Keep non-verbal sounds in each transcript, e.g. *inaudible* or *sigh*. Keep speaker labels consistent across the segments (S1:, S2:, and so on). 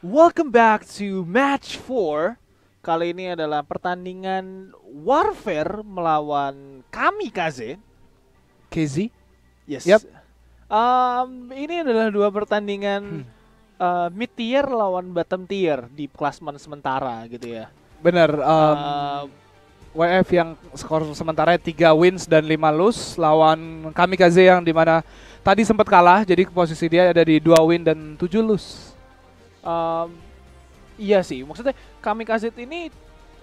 S1: Welcome back to match 4 Kali ini adalah pertandingan Warfare melawan Kamikaze KZ? Yes yep. um, Ini adalah dua pertandingan hmm. uh, mid tier lawan bottom tier di klasmen sementara gitu ya Bener um, uh, WF yang skor sementara 3 ya, wins dan 5 lose lawan Kamikaze yang dimana tadi sempat kalah jadi posisi dia ada di dua win dan tujuh lose um, iya sih maksudnya kami kasih ini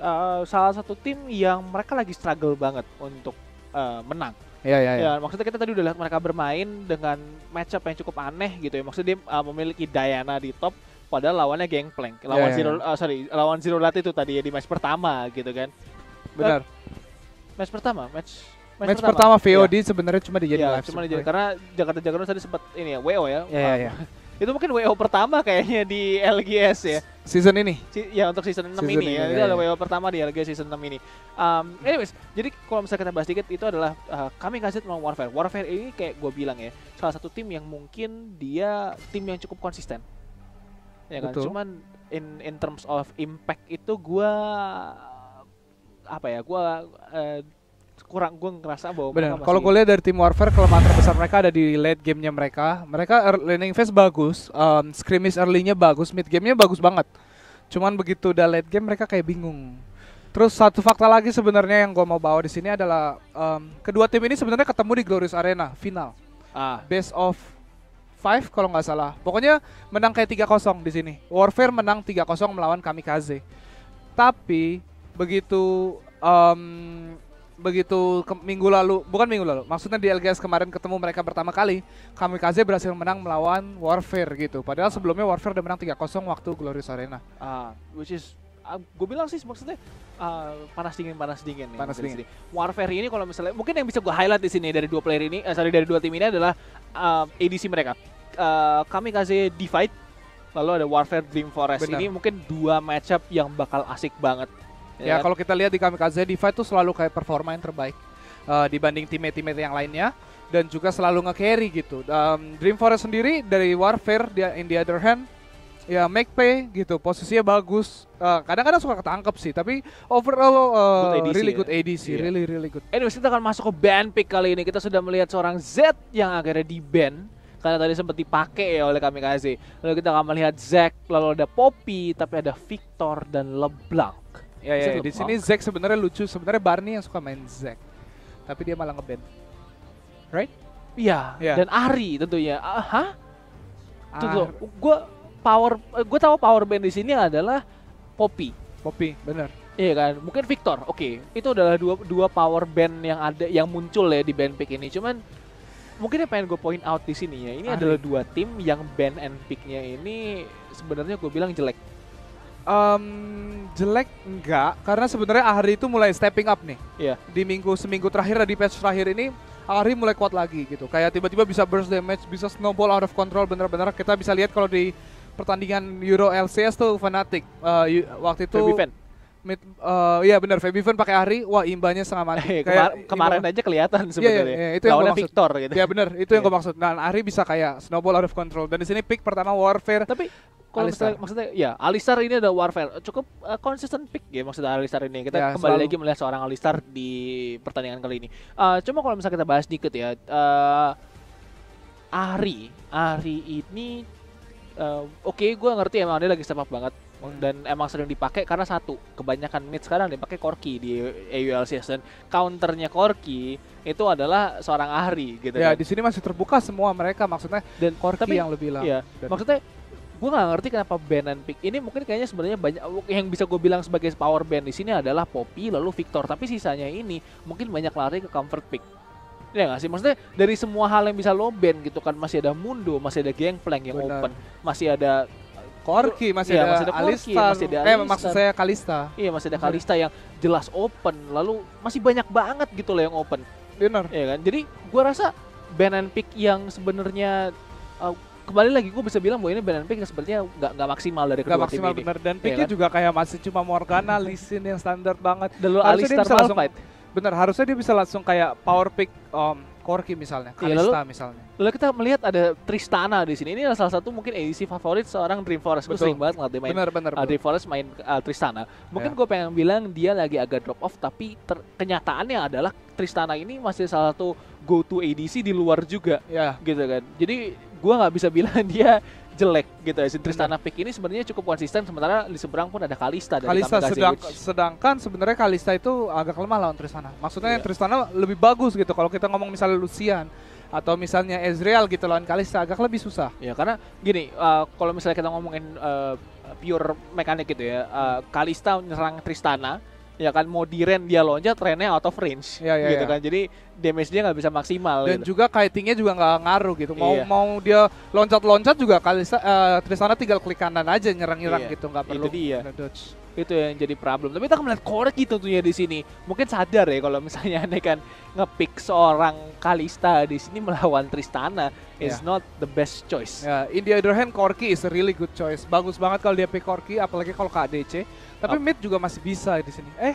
S1: uh, salah satu tim yang mereka lagi struggle banget untuk uh, menang. Ya, ya, ya. ya, maksudnya kita tadi udah lihat mereka bermain dengan matchup yang cukup aneh gitu ya. Maksudnya dia uh, memiliki Diana di top, padahal lawannya Gangplank, iya, lawan ya, ya. Zero, uh, sorry, lawan Zero lat itu tadi ya di match pertama gitu kan. Benar. Uh, match pertama, match match, match pertama. pertama VOD ya. sebenarnya cuma dijadi ya, live. Cuma dijadi karena Jakarta Jakarta tadi sempat ini ya WO ya. Iya, iya, ya. Itu mungkin WO pertama kayaknya di LGS ya. Season ini? Si ya untuk season 6 season ini, ini ya. Itu adalah ya. WO pertama di LGS season 6 ini. Um, anyways, jadi kalau misalnya kita bahas dikit itu adalah uh, kami kasih tentang Warfare. Warfare ini kayak gue bilang ya, salah satu tim yang mungkin dia tim yang cukup konsisten. Ya kan? Betul. Cuman in in terms of impact itu gue apa ya gue uh, kurang gue ngerasa bahwa Bener. kalau gue lihat dari tim warfare kelemahan terbesar mereka ada di late gamenya mereka mereka laning phase bagus um, scrimmage early-nya bagus mid gamenya bagus banget cuman begitu udah late game mereka kayak bingung Terus satu fakta lagi sebenarnya yang gue mau bawa di sini adalah um, kedua tim ini sebenarnya ketemu di Glorious Arena final. Ah. Best of five kalau nggak salah. Pokoknya menang kayak 3-0 di sini. Warfare menang 3-0 melawan Kamikaze. Tapi begitu um, begitu ke, minggu lalu, bukan minggu lalu, maksudnya di LGS kemarin ketemu mereka pertama kali, Kamikaze berhasil menang melawan Warfare gitu. Padahal sebelumnya Warfare udah menang 3-0 waktu Glorious Arena. Uh, which is uh, ah, gue bilang sih maksudnya uh, panas dingin panas dingin nih. Panas dingin. Sini. Warfare ini kalau misalnya mungkin yang bisa gue highlight di sini dari dua player ini, uh, sorry dari dua tim ini adalah uh, ADC mereka. Uh, Kamikaze Divide lalu ada Warfare Dream Forest. Bener. Ini mungkin dua matchup yang bakal asik banget Ya, ya kalau kita lihat di Kamikaze Diva itu selalu kayak performa yang terbaik uh, dibanding teammate-teammate yang lainnya dan juga selalu nge-carry gitu. Um, Dream Forest sendiri dari Warfare dia in the other hand ya make pay gitu posisinya bagus eh, kadang-kadang uh, suka ketangkep sih tapi overall uh, good ADC, really good ADC ya. yeah. really really good anyways kita akan masuk ke ban pick kali ini kita sudah melihat seorang Z yang akhirnya di ban karena tadi sempat dipakai ya oleh kami kasih lalu kita akan melihat Zack lalu ada Poppy tapi ada Victor dan Leblanc Ya ya, ya. di sini Zack sebenarnya lucu. Sebenarnya Barney yang suka main Zack. Tapi dia malah ngeband. Right? Iya. Yeah. Dan Ari tentunya. Ah, hah? Tuh, tuh gue power eh, gue tahu power band di sini adalah Poppy. Poppy, bener. Iya kan, mungkin Victor. Oke, okay. itu adalah dua dua power band yang ada yang muncul ya di band pick ini. Cuman mungkin yang pengen gue point out di sini ya, ini Ari. adalah dua tim yang band and picknya ini sebenarnya gue bilang jelek Um, jelek enggak, karena sebenarnya Ahri itu mulai stepping up nih. Iya. Yeah. Di minggu seminggu terakhir di patch terakhir ini Ahri mulai kuat lagi gitu. Kayak tiba-tiba bisa burst damage, bisa snowball out of control bener-bener. Kita bisa lihat kalau di pertandingan Euro LCS tuh fanatik uh, waktu itu Baby Fan mid uh, eh, ya benar Fabian pakai Ari, wah imbanya setengah mati eh, Kemar kemarin imba. aja kelihatan iya, iya, sebenarnya yeah, yeah, yeah, itu yang gue maksud Victor gitu ya benar itu yang gue iya. maksud nah Ari bisa kayak snowball out of control dan di sini pick pertama Warfare tapi kalau misalnya maksudnya ya Alistar ini ada Warfare cukup uh, eh, konsisten pick ya maksudnya Alistar ini kita ya, kembali selalu. lagi melihat seorang Alistar di pertandingan kali ini uh, cuma kalau misalnya kita bahas dikit ya uh, Ari Ari ini uh, oke okay, gue ngerti emang dia lagi step up banget Oh, dan emang sering dipakai karena satu kebanyakan mid sekarang dipakai Korki di AUL season counternya Korki itu adalah seorang Ahri gitu ya kan. di sini masih terbuka semua mereka maksudnya dan Korki tapi, yang lebih lama ya, maksudnya gue nggak ngerti kenapa band and pick ini mungkin kayaknya sebenarnya banyak yang bisa gue bilang sebagai power band di sini adalah Poppy lalu Victor tapi sisanya ini mungkin banyak lari ke comfort pick ya nggak sih maksudnya dari semua hal yang bisa lo band gitu kan masih ada Mundo masih ada Gangplank yang Benar. open masih ada Korki iya, masih, iya, ada masih ada Korki, masih ada Eh maksud saya Kalista. Iya masih ada Kalista yang jelas open lalu masih banyak banget gitu loh yang open. Benar. Iya kan? Jadi gue rasa Ben and Pick yang sebenarnya uh, kembali lagi gue bisa bilang bahwa ini Ben and Pick sebenarnya nggak nggak maksimal dari kedua gak maksimal tim ini. bener dan picknya iya kan? juga kayak masih cuma Morgana, Lisin *laughs* yang standar banget. Dan lu Alistar langsung, Bener, harusnya dia bisa langsung kayak power pick um, Korki misalnya, iya, Kalista ya, lalu, misalnya. Lalu kita melihat ada Tristana di sini. Ini adalah salah satu mungkin edisi favorit seorang Dream Forest. Betul. Gue sering banget dia main bener, bener, uh, Dream Forest main uh, Tristana. Mungkin ya. gue pengen bilang dia lagi agak drop off tapi kenyataannya adalah Tristana ini masih salah satu go to ADC di luar juga ya gitu kan jadi gue nggak bisa bilang *laughs* dia jelek gitu ya. Tristan Apik ini sebenarnya cukup konsisten sementara di seberang pun ada Kalista dari Kalista sedang, sedangkan sebenarnya Kalista itu agak lemah lawan Tristana. Maksudnya yeah. Tristana lebih bagus gitu kalau kita ngomong misalnya Lucian atau misalnya Ezreal gitu lawan Kalista agak lebih susah. Ya karena gini uh, kalau misalnya kita ngomongin uh, pure mekanik gitu ya. Uh, Kalista menyerang Tristana ya kan mau di dia loncat trennya out of range ya, ya, gitu ya. kan jadi damage dia nggak bisa maksimal dan gitu. juga kitingnya juga nggak ngaruh gitu mau iya. mau dia loncat loncat juga kali uh, eh, Tristana tinggal klik kanan aja nyerang nyerang iya. gitu nggak perlu itu dia. dodge itu yang jadi problem tapi kita melihat Korki gitu tentunya di sini mungkin sadar ya kalau misalnya *laughs* anda kan ngepick seorang Kalista di sini melawan Tristana is ya. not the best choice. Yeah. In the other hand Korki is a really good choice. Bagus banget kalau dia pick Korki apalagi kalau ke ADC. Tapi oh. mid juga masih bisa di sini. Eh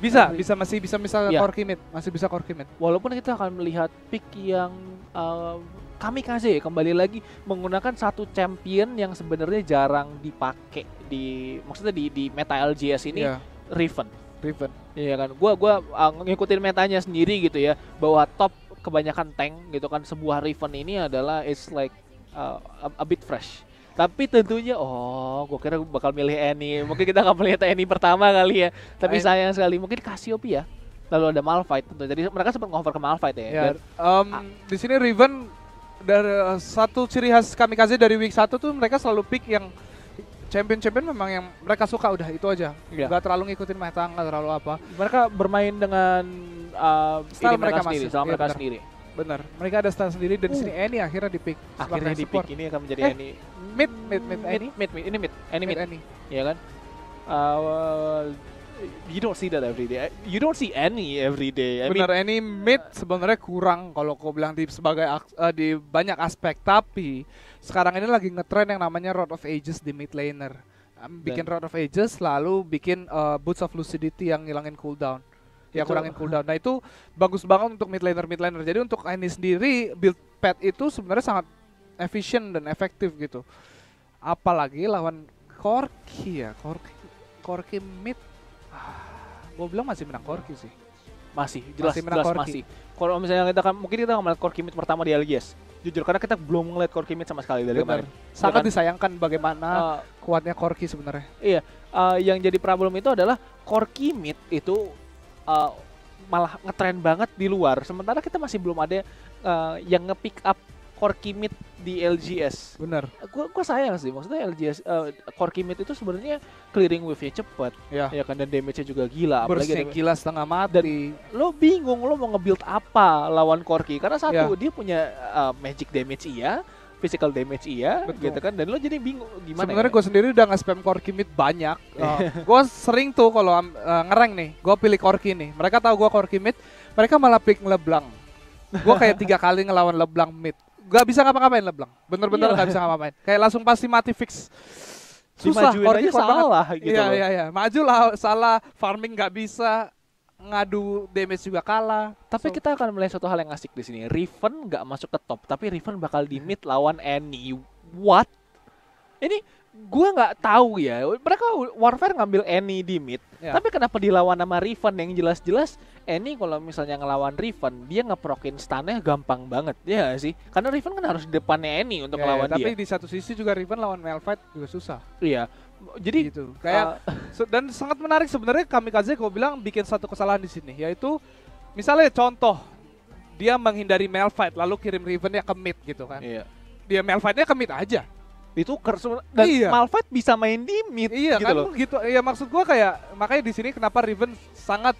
S1: bisa, bisa masih bisa misalnya yeah. Korki mid, masih bisa Korki mid. Walaupun kita akan melihat pick yang uh, kami kasih kembali lagi menggunakan satu champion yang sebenarnya jarang dipakai di maksudnya di di meta LGS ini yeah. Riven. Riven. Iya kan. Gua gua ah, ngikutin metanya sendiri gitu ya bahwa top kebanyakan tank gitu kan sebuah Riven ini adalah it's like uh, a, a bit fresh. Tapi tentunya oh, gue kira gua bakal milih Annie. Mungkin kita akan melihat Annie pertama kali ya. Tapi sayang sekali mungkin Cassiopeia ya. lalu ada Malphite tentu. Jadi mereka sempat ngover ke Malphite ya. ya dan, um, di sini Riven dari eh, satu ciri khas kami kasih dari week satu tuh mereka selalu pick yang champion-champion memang yang mereka suka udah itu aja. Yeah. Gak terlalu ngikutin meta, gak terlalu apa. Mereka bermain dengan uh, style mereka, mereka sendiri, style iya, mereka bener. sendiri. Bener, mereka ada style sendiri dan uh. sini Eni akhirnya di pick. Akhirnya di pick, ini akan menjadi eh, Eni. Mid, mid, mid, Annie. Mid, mid, ini mid, Annie mid. Iya kan? Uh, you don't see that every day. You don't see any every day. I Benar, mean, any mid sebenarnya kurang kalau kau bilang di sebagai uh, di banyak aspek. Tapi sekarang ini lagi ngetren yang namanya Road of Ages di mid laner. Bikin Road of Ages lalu bikin uh, Boots of Lucidity yang ngilangin cooldown. Ya kurangin cooldown. Nah itu bagus banget untuk mid laner mid laner. Jadi untuk ini sendiri build pet itu sebenarnya sangat efisien dan efektif gitu. Apalagi lawan Corki ya, Corki Corki mid gue bilang masih menang Korki sih. Masih, jelas, masih menang jelas masih. Kalau misalnya kita kan, mungkin kita ngeliat Korki mid pertama di LGS. Jujur, karena kita belum ngeliat Korki mid sama sekali dari kemarin. Iya Sangat kan, disayangkan bagaimana uh, kuatnya Korki sebenarnya. Iya, uh, yang jadi problem itu adalah Korki mid itu uh, malah ngetren banget di luar. Sementara kita masih belum ada uh, yang nge-pick up core kimit di LGS. Benar. Gua gua sayang sih maksudnya LGS uh, eh, core kimit itu sebenarnya clearing wave-nya cepat. Ya. ya kan dan damage-nya juga gila apalagi ada, gila setengah mati. Dan lo bingung lo mau nge-build apa lawan Corki karena satu ya. dia punya uh, magic damage iya, physical damage iya Betul. gitu kan dan lo jadi bingung gimana ya? sebenarnya ya? gue sendiri udah nge spam core kimit banyak uh, *laughs* oh, gue sering tuh kalau uh, ngereng nih gue pilih Corki nih mereka tahu gue core kimit mereka malah pick leblang gue kayak tiga kali ngelawan leblang mid gak bisa ngapa-ngapain Leblanc. Bener-bener iya. gak bisa ngapa-ngapain. Kayak langsung pasti mati fix. Susah, Orangnya salah banget. gitu Iya, iya, iya. Maju lah, salah. Farming gak bisa. Ngadu damage juga kalah. Tapi so. kita akan melihat satu hal yang asik di sini. Riven gak masuk ke top, tapi Riven bakal di mid lawan any What? Ini gue nggak tahu ya mereka warfare ngambil Annie di mid ya. tapi kenapa dilawan sama Riven yang jelas-jelas Annie kalau misalnya ngelawan Riven dia ngeprokin stunnya gampang banget ya sih karena Riven kan harus di depannya Annie untuk yeah, ngelawan ya, ya tapi dia tapi di satu sisi juga Riven lawan Malphite juga susah iya jadi gitu kayak uh, dan sangat menarik sebenarnya kami kaze kau bilang bikin satu kesalahan di sini yaitu misalnya contoh dia menghindari Malphite lalu kirim Riven ya ke mid gitu kan iya. dia Malphite-nya ke mid aja itu dan iya. Malphite bisa main di mid iya, gitu kan, loh. gitu. Ya maksud gua kayak makanya di sini kenapa Riven sangat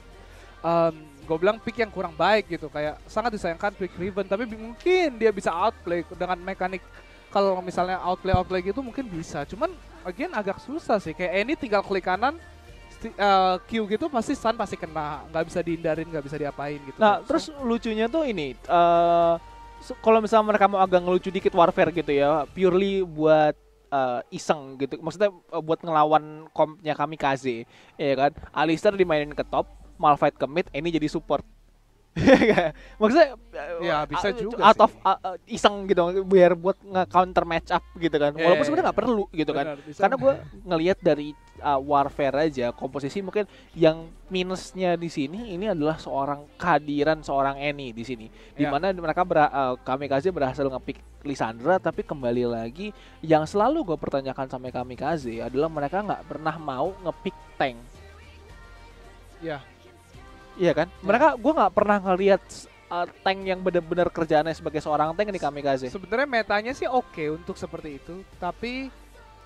S1: um, gue bilang pick yang kurang baik gitu kayak sangat disayangkan pick Riven tapi mungkin dia bisa outplay dengan mekanik kalau misalnya outplay outplay gitu mungkin bisa cuman again agak susah sih kayak ini tinggal klik kanan uh, Q gitu pasti stun pasti kena nggak bisa dihindarin nggak bisa diapain gitu nah terus lucunya tuh ini uh, kalau misalnya mereka mau agak ngelucu dikit warfare gitu ya, purely buat uh, iseng gitu. Maksudnya uh, buat ngelawan kompnya kami Kaze, ya kan? Alistair dimainin ke top, Malphite ke mid, ini jadi support Iya, maksudnya ya eh, bisa juga out of uh, iseng gitu biar buat nge-counter match up gitu kan iya, walaupun yeah, sebenarnya iya. nggak perlu gitu kan. benar, kan bisa. karena gue ngelihat dari uh, warfare aja komposisi mungkin yang minusnya di sini ini adalah seorang kehadiran seorang Eni di sini yeah. dimana mereka ber, uh, e, kami kasih berhasil ngepick Lisandra tapi kembali lagi yang selalu gue pertanyakan sama kami kasih adalah mereka nggak pernah mau ngepick tank ya yeah Iya kan? Ya. Mereka gue nggak pernah ngelihat uh, tank yang benar-benar kerjaannya sebagai seorang tank di kamikaze. Sebenarnya metanya sih oke okay untuk seperti itu, tapi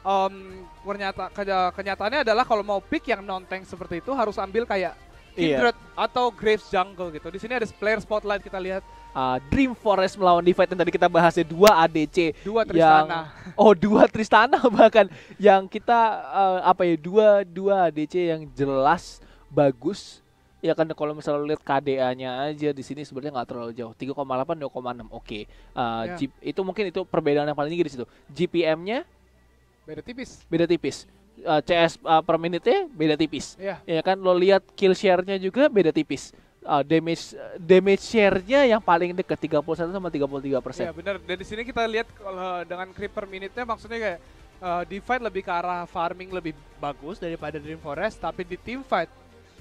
S1: um, mmm, ternyata kenyataannya adalah kalau mau pick yang non tank seperti itu harus ambil kayak iya. Kindred iya. atau Graves Jungle gitu. Di sini ada player spotlight kita lihat uh, Dream Forest melawan Divide yang tadi kita bahas ya dua ADC dua Tristana yang, *laughs* oh dua Tristana *laughs* bahkan yang kita uh, apa ya dua dua ADC yang jelas bagus Ya kan kalau misalnya lihat KDA-nya aja di sini sebenarnya nggak terlalu jauh. 3,8 2,6. Oke. Okay. Uh, eh, ya. itu mungkin itu perbedaan yang paling tinggi di situ. GPM-nya beda tipis. Beda tipis. Uh, eh, CS uh, eh, per menitnya beda tipis. Ya. ya kan lo lihat kill share-nya juga beda tipis uh, damage damage share-nya yang paling dekat 31 sama 33 persen. Iya benar. di sini kita lihat kalau dengan creep per minute maksudnya kayak uh, di fight lebih ke arah farming lebih bagus daripada Dream Forest, tapi di team fight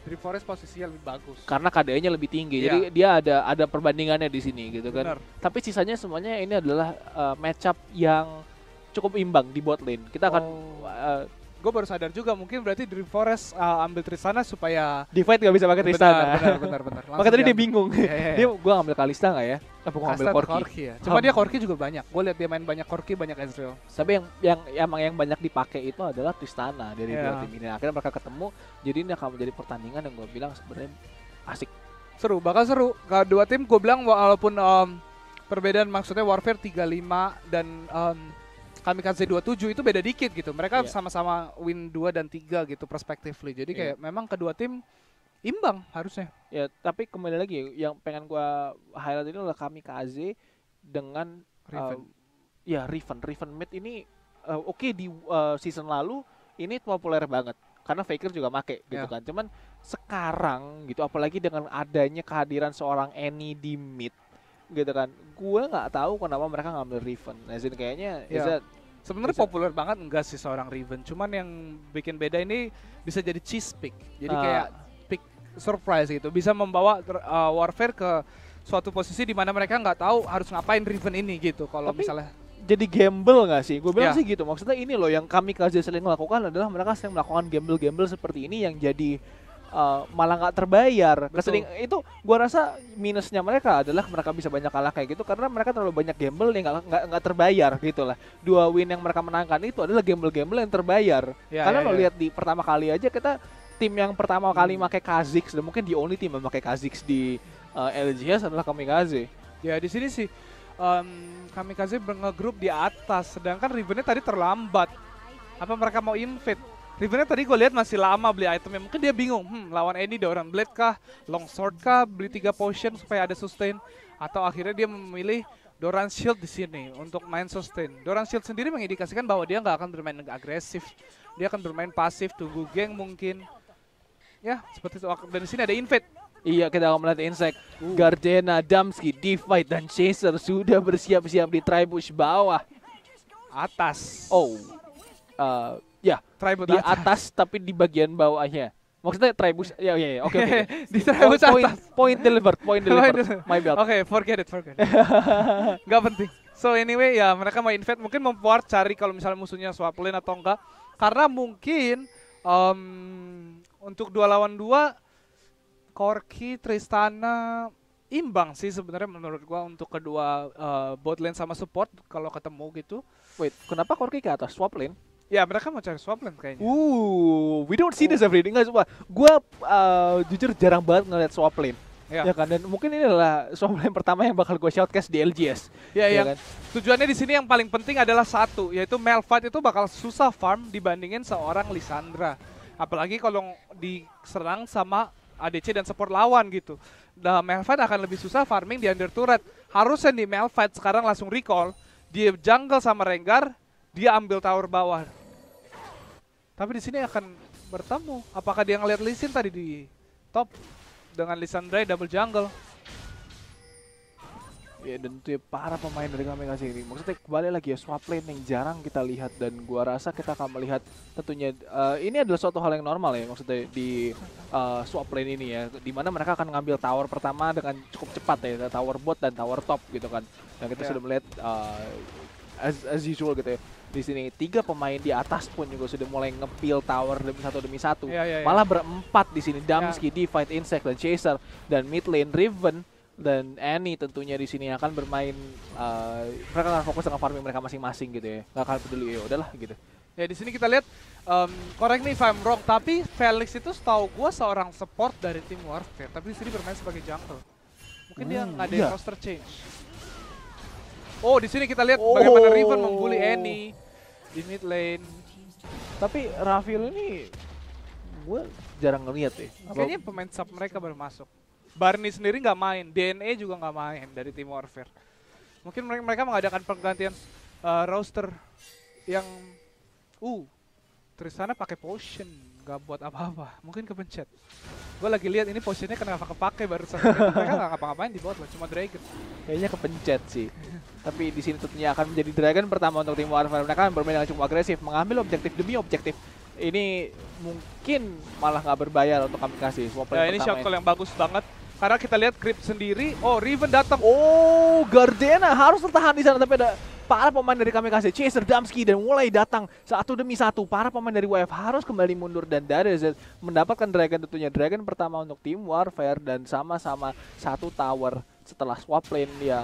S1: Dream Forest posisinya lebih bagus. Karena kde nya lebih tinggi. Yeah. Jadi dia ada ada perbandingannya di sini gitu kan. Tapi sisanya semuanya ini adalah uh, eh, match yang cukup imbang di bot lane. Kita akan oh. uh, gue baru sadar juga mungkin berarti Dream Forest uh, ambil Tristana supaya Divide gak bisa pakai Tristana. Benar, benar, benar, benar. *laughs* Maka tadi dia bingung. Yeah, yeah, yeah. Dia gue ngambil Kalista gak ya? Eh, Apa gue ngambil Corki, Corki ya. Cuma um. dia Corki juga banyak. Gue lihat dia main banyak Corki banyak Ezreal. Tapi yang yang emang yang banyak dipakai itu adalah Tristana dari yeah. dua tim ini. Akhirnya mereka ketemu. Jadi ini akan menjadi pertandingan yang gue bilang sebenarnya asik. Seru, bakal seru. Kedua tim gue bilang walaupun um, perbedaan maksudnya Warfare 35 dan um, kami dua 27 itu beda dikit gitu. Mereka iya. sama-sama win 2 dan 3 gitu perspektifly. Jadi iya. kayak yeah. memang kedua tim imbang harusnya. Ya, tapi kembali lagi yang pengen gua highlight ini adalah kami Kamikaze dengan Riven. Uh, ya Riven, Riven Mid ini uh, oke okay, di uh, season lalu ini populer banget karena Faker juga make gitu yeah. kan. Cuman sekarang gitu apalagi dengan adanya kehadiran seorang Annie di mid gitu kan gue nggak tahu kenapa mereka ngambil Riven Nazin kayaknya yeah. sebenarnya populer banget enggak sih seorang Riven cuman yang bikin beda ini bisa jadi cheese pick jadi uh. kayak pick surprise gitu bisa membawa uh, warfare ke suatu posisi di mana mereka nggak tahu harus ngapain Riven ini gitu kalau misalnya jadi gamble nggak sih? Gue bilang yeah. sih gitu. Maksudnya ini loh yang kami kajian sering melakukan adalah mereka sering melakukan gamble-gamble seperti ini yang jadi uh, malah nggak terbayar. Kesering itu gua rasa minusnya mereka adalah mereka bisa banyak kalah kayak gitu karena mereka terlalu banyak gamble yang nggak nggak terbayar gitu lah. Dua win yang mereka menangkan itu adalah gamble-gamble yang terbayar. Ya, karena ya, lo ya. lihat di pertama kali aja kita tim yang pertama kali hmm. pakai Kazix dan mungkin the only tim yang pakai Kazix di uh, eh, LGS adalah Kamikaze. Ya di sini sih um, Kamikaze grup di atas sedangkan Rivennya tadi terlambat. Apa mereka mau invite? Rivennya tadi gue lihat masih lama beli itemnya. Mungkin dia bingung, hmm, lawan Andy Doran Blade kah, Long Sword kah, beli tiga potion supaya ada sustain. Atau akhirnya dia memilih Doran Shield di sini untuk main sustain. Doran Shield sendiri mengindikasikan bahwa dia nggak akan bermain agresif. Dia akan bermain pasif, tunggu geng mungkin. Ya, seperti itu. Dan di sini ada invade. Iya, kita akan melihat Insect. Uh. Gardena, Damski, Divide, dan Chaser sudah bersiap-siap di tribush bawah. Atas. Oh. Uh, Ya, tribut di atas. atas tapi di bagian bawahnya. Maksudnya tribus ya ya, ya. oke *laughs* di tribus point, atas. Point delivered, point *laughs* delivered. My belt. Oke, okay, forget it, forget it. *laughs* Gak penting. So anyway ya mereka mau invade mungkin membuat cari kalau misalnya musuhnya swap lane atau enggak. Karena mungkin um, untuk dua lawan dua Korki Tristana imbang sih sebenarnya menurut gua untuk kedua uh, eh, bot lane sama support kalau ketemu gitu. Wait, kenapa Korki ke atas swap lane? Ya mereka mau cari swapland kayaknya. Uh, we don't see oh. this every day. Enggak coba. Gua uh, jujur jarang banget ngeliat swapland. Ya. ya kan dan mungkin ini adalah swapland pertama yang bakal gue shoutcast di LGS. Ya, ya yang kan? tujuannya di sini yang paling penting adalah satu yaitu Melfight itu bakal susah farm dibandingin seorang Lisandra. Apalagi kalau diserang sama ADC dan support lawan gitu. Nah, Melfight akan lebih susah farming di under turret. Harusnya di Melfight sekarang langsung recall. Dia jungle sama Rengar, dia ambil tower bawah tapi di sini akan bertemu. Apakah dia ngeliat Lisin tadi di top dengan Lisandre double jungle? Ya dan itu ya para pemain dari Kameka ini. Maksudnya kembali lagi ya swap lane yang jarang kita lihat dan gua rasa kita akan melihat tentunya uh, ini adalah suatu hal yang normal ya maksudnya di uh, swap lane ini ya dimana mereka akan ngambil tower pertama dengan cukup cepat ya tower bot dan tower top gitu kan. Dan kita yeah. sudah melihat uh, as, as usual gitu ya di sini tiga pemain di atas pun juga sudah mulai ngepil tower demi satu demi satu. Yeah, yeah, yeah. Malah berempat di sini Damski, yeah. Divide, Insect dan Chaser dan mid lane Riven dan Annie tentunya di sini akan bermain uh, mereka akan fokus dengan farming mereka masing-masing gitu ya. nggak akan peduli ya udahlah gitu. Ya di sini kita lihat um, correct me if I'm wrong tapi Felix itu setahu gue seorang support dari tim Warfare tapi di sini bermain sebagai jungle. Mungkin hmm, dia nggak ada iya. roster change. Oh, di sini kita lihat oh. bagaimana Riven membuli oh. Annie di mid lane. Tapi Rafil ini gue jarang ngeliat ya. Nah, kayaknya pemain sub mereka baru masuk. Barney sendiri nggak main, DNA juga nggak main dari tim Warfare. Mungkin mereka, mereka mengadakan pergantian uh, roster yang uh Trisana pakai potion nggak buat apa-apa mungkin kepencet gue lagi lihat ini posisinya kenapa kepake barusan mereka nggak ngapa-ngapain di bot loh cuma dragon kayaknya kepencet sih tapi di sini tentunya akan menjadi dragon pertama untuk tim warfare mereka kan bermain dengan cukup agresif mengambil objektif demi objektif ini mungkin malah nggak berbayar untuk kami kasih. ya, ini shot ya. call yang bagus banget karena kita lihat grip sendiri, oh Riven datang. Oh, Gardena harus tertahan di sana tapi ada para pemain dari kami Kamikaze, Chaser, Damski dan mulai datang satu demi satu. Para pemain dari WF harus kembali mundur dan dari Z mendapatkan Dragon tentunya. Dragon pertama untuk tim Warfare dan sama-sama satu tower setelah swap lane yang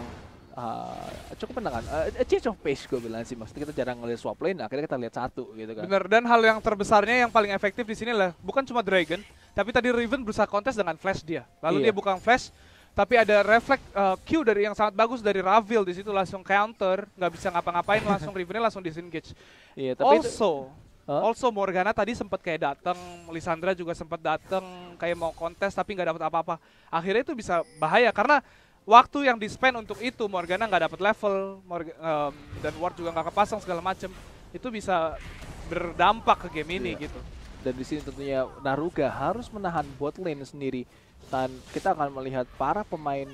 S1: uh, cukup menang kan. Uh, eh, change of pace gue bilang sih. Maksudnya kita jarang ngelihat swap lane, akhirnya kita lihat satu gitu kan. Bener, dan hal yang terbesarnya yang paling efektif di sini lah, bukan cuma Dragon, tapi tadi Riven berusaha kontes dengan flash dia. Lalu iya. dia bukan flash, tapi ada reflect uh, eh, Q dari yang sangat bagus dari Ravil di situ langsung counter, nggak bisa ngapa-ngapain *laughs* langsung Rivennya langsung disengage. Iya, tapi also Huh? Also Morgana tadi sempat kayak datang, Lisandra juga sempat datang kayak mau kontes tapi nggak dapat apa-apa. Akhirnya itu bisa bahaya karena waktu yang di spend untuk itu Morgana nggak dapat level Morgan, um, dan Ward juga nggak kepasang segala macem itu bisa berdampak ke game ini yeah. gitu dan di sini tentunya Naruga harus menahan bot lane sendiri dan kita akan melihat para pemain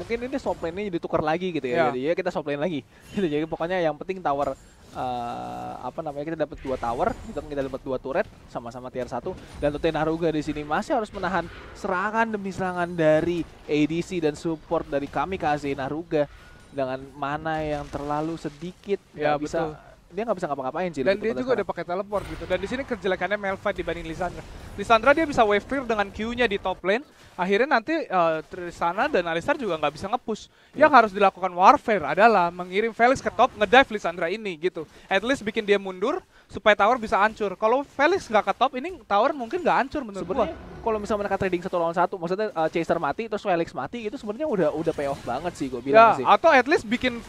S1: mungkin ini sop lane-nya ditukar lagi gitu ya yeah. jadi ya kita sop lane lagi *laughs* jadi pokoknya yang penting tower Eh, apa namanya kita dapat dua tower, kita kita dapat dua turret sama-sama tier satu dan untuk Haruga di sini masih harus menahan serangan demi serangan dari ADC dan support dari kami Kaze Naruga dengan mana yang terlalu sedikit ya, bisa dia nggak bisa ngapa-ngapain sih. Dan dia juga sekarang. udah pakai teleport gitu. Dan di sini kejelekannya Melva dibanding Lisandra. Lisandra dia bisa wave clear dengan Q-nya di top lane. Akhirnya nanti uh, Trisana dan Alistar juga nggak bisa ngepush. Yeah. Yang harus dilakukan Warfare adalah mengirim Felix ke top, ngedive Lisandra ini gitu. At least bikin dia mundur supaya tower bisa hancur. Kalau Felix nggak ke top, ini tower mungkin nggak hancur menurut Sebenernya, gua. Kalau misalnya mereka trading satu lawan satu, maksudnya uh, Chaser mati terus Felix mati gitu sebenarnya udah udah payoff banget sih gue bilang yeah, sih. Atau at least bikin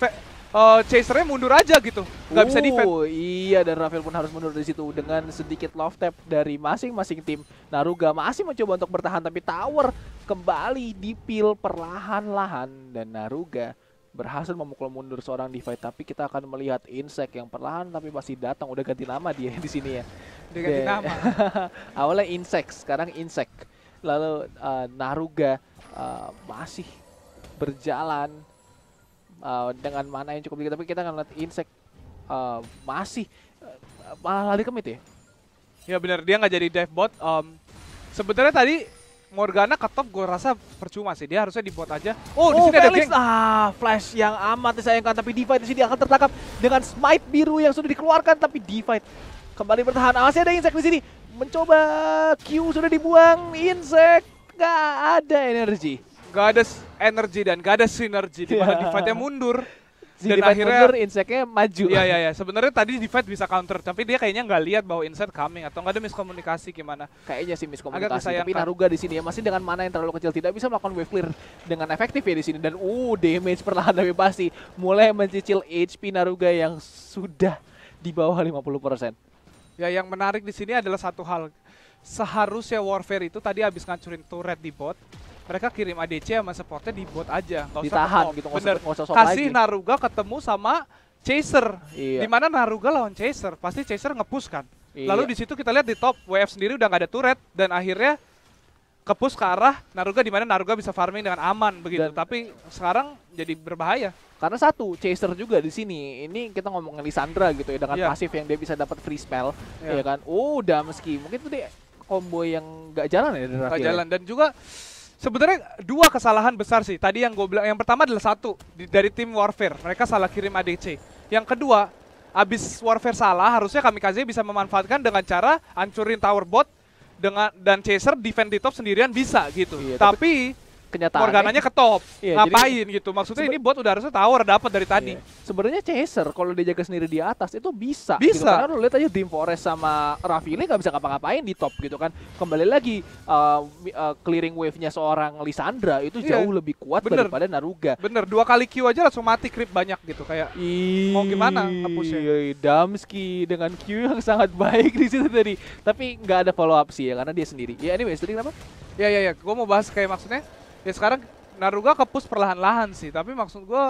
S1: uh, chasernya mundur aja gitu. Nggak uh, bisa defend. Iya, dan Rafael pun harus mundur di situ dengan sedikit love tap dari masing-masing tim. Naruga masih mencoba untuk bertahan, tapi tower kembali dipil perlahan-lahan. Dan Naruga berhasil memukul mundur seorang Divide tapi kita akan melihat Insect yang perlahan tapi pasti datang udah ganti nama dia *laughs* di sini ya. Udah ganti De nama. *laughs* Awalnya Insect, sekarang Insect. Lalu uh, Naruga uh, masih berjalan uh, dengan mana yang cukup tinggi tapi kita akan lihat insect uh, masih uh, malah lari mid ya ya benar dia nggak jadi dive bot um, sebenarnya tadi Morgana ketop gue rasa percuma sih dia harusnya dibuat aja oh, oh di sini ada geng ah flash yang amat disayangkan tapi divide di sini akan tertangkap dengan smite biru yang sudah dikeluarkan tapi divide kembali bertahan masih ada insect di sini mencoba Q sudah dibuang insect nggak ada energi Gak ada energi dan gak ada sinergi di mana yeah. Divide-nya mundur. Si dan akhirnya mundur, insect nya maju. Iya iya iya. Sebenarnya tadi Divide bisa counter, tapi dia kayaknya nggak lihat bahwa insert coming atau nggak ada miskomunikasi gimana. Kayaknya sih miskomunikasi. Tapi Naruga di sini ya masih dengan mana yang terlalu kecil tidak bisa melakukan wave clear dengan efektif ya di sini dan uh damage perlahan tapi pasti mulai mencicil HP Naruga yang sudah di bawah 50%. Ya yang menarik di sini adalah satu hal. Seharusnya Warfare itu tadi habis ngancurin turret di bot, mereka kirim ADC sama supportnya di bot aja. nggak usah Ditahan gitu, nggak Usah, usah Kasih lagi. Naruga ketemu sama Chaser. Iya. Dimana Naruga lawan Chaser, pasti Chaser ngepus kan. Iya. Lalu di situ kita lihat di top WF sendiri udah nggak ada turret dan akhirnya kepus ke arah Naruga di mana Naruga bisa farming dengan aman begitu. Dan, Tapi sekarang jadi berbahaya. Karena satu chaser juga di sini. Ini kita ngomongin Lisandra gitu ya dengan yeah. pasif yang dia bisa dapat free spell yeah. ya iya kan. Oh, udah meski mungkin tuh dia combo yang nggak jalan ya dari Gak jalan dan juga Sebenarnya dua kesalahan besar sih. Tadi yang gue bilang, yang pertama adalah satu dari tim Warfare, mereka salah kirim ADC. Yang kedua, abis Warfare salah, harusnya kami Kamikaze bisa memanfaatkan dengan cara ancurin tower bot dengan dan chaser defend di top sendirian bisa gitu. Iya, tapi, tapi kenyataan. Morgananya top Iya, Ngapain jadi, gitu. Maksudnya ini bot udah harusnya tower dapat dari tadi. Iya. Sebenarnya Chaser kalau dia jaga sendiri di atas itu bisa. Gitu. Bisa. Gitu. Karena lu lihat aja tim Forest sama ini nggak bisa ngapa-ngapain di top gitu kan. Kembali lagi uh, uh, clearing wave-nya seorang Lisandra itu iya. jauh lebih kuat Bener. daripada Naruga. Bener, dua kali Q aja langsung mati creep banyak gitu kayak Iii, mau gimana hapusnya. Iya, Damski dengan Q yang sangat baik di situ tadi. Tapi nggak ada follow up sih ya karena dia sendiri. Ya anyway, tadi kenapa? Ya ya ya, gue mau bahas kayak maksudnya ya sekarang Naruga kepus perlahan-lahan sih tapi maksud gue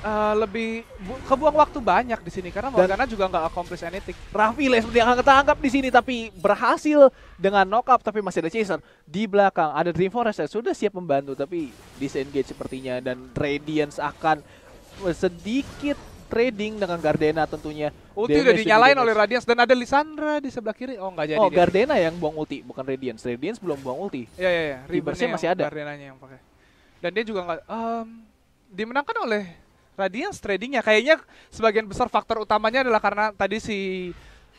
S1: Uh, lebih kebuang waktu banyak di sini karena Morgana juga nggak accomplish anything. Raffi seperti yang ketangkap di sini tapi berhasil dengan knock up tapi masih ada chaser di belakang. Ada Dream Forest yang sudah siap membantu tapi disengage sepertinya dan Radiance akan sedikit trading dengan Gardena tentunya. Ulti Damage udah dinyalain oleh Radiance dan ada Lisandra di sebelah kiri. Oh nggak jadi. Oh dia. Gardena yang buang ulti bukan Radiance. Radiance belum buang ulti. Iya iya. Ya. Reverse masih ada. Gardenanya yang pakai. Dan dia juga nggak um, dimenangkan oleh Radiance tradingnya. Kayaknya sebagian besar faktor utamanya adalah karena tadi si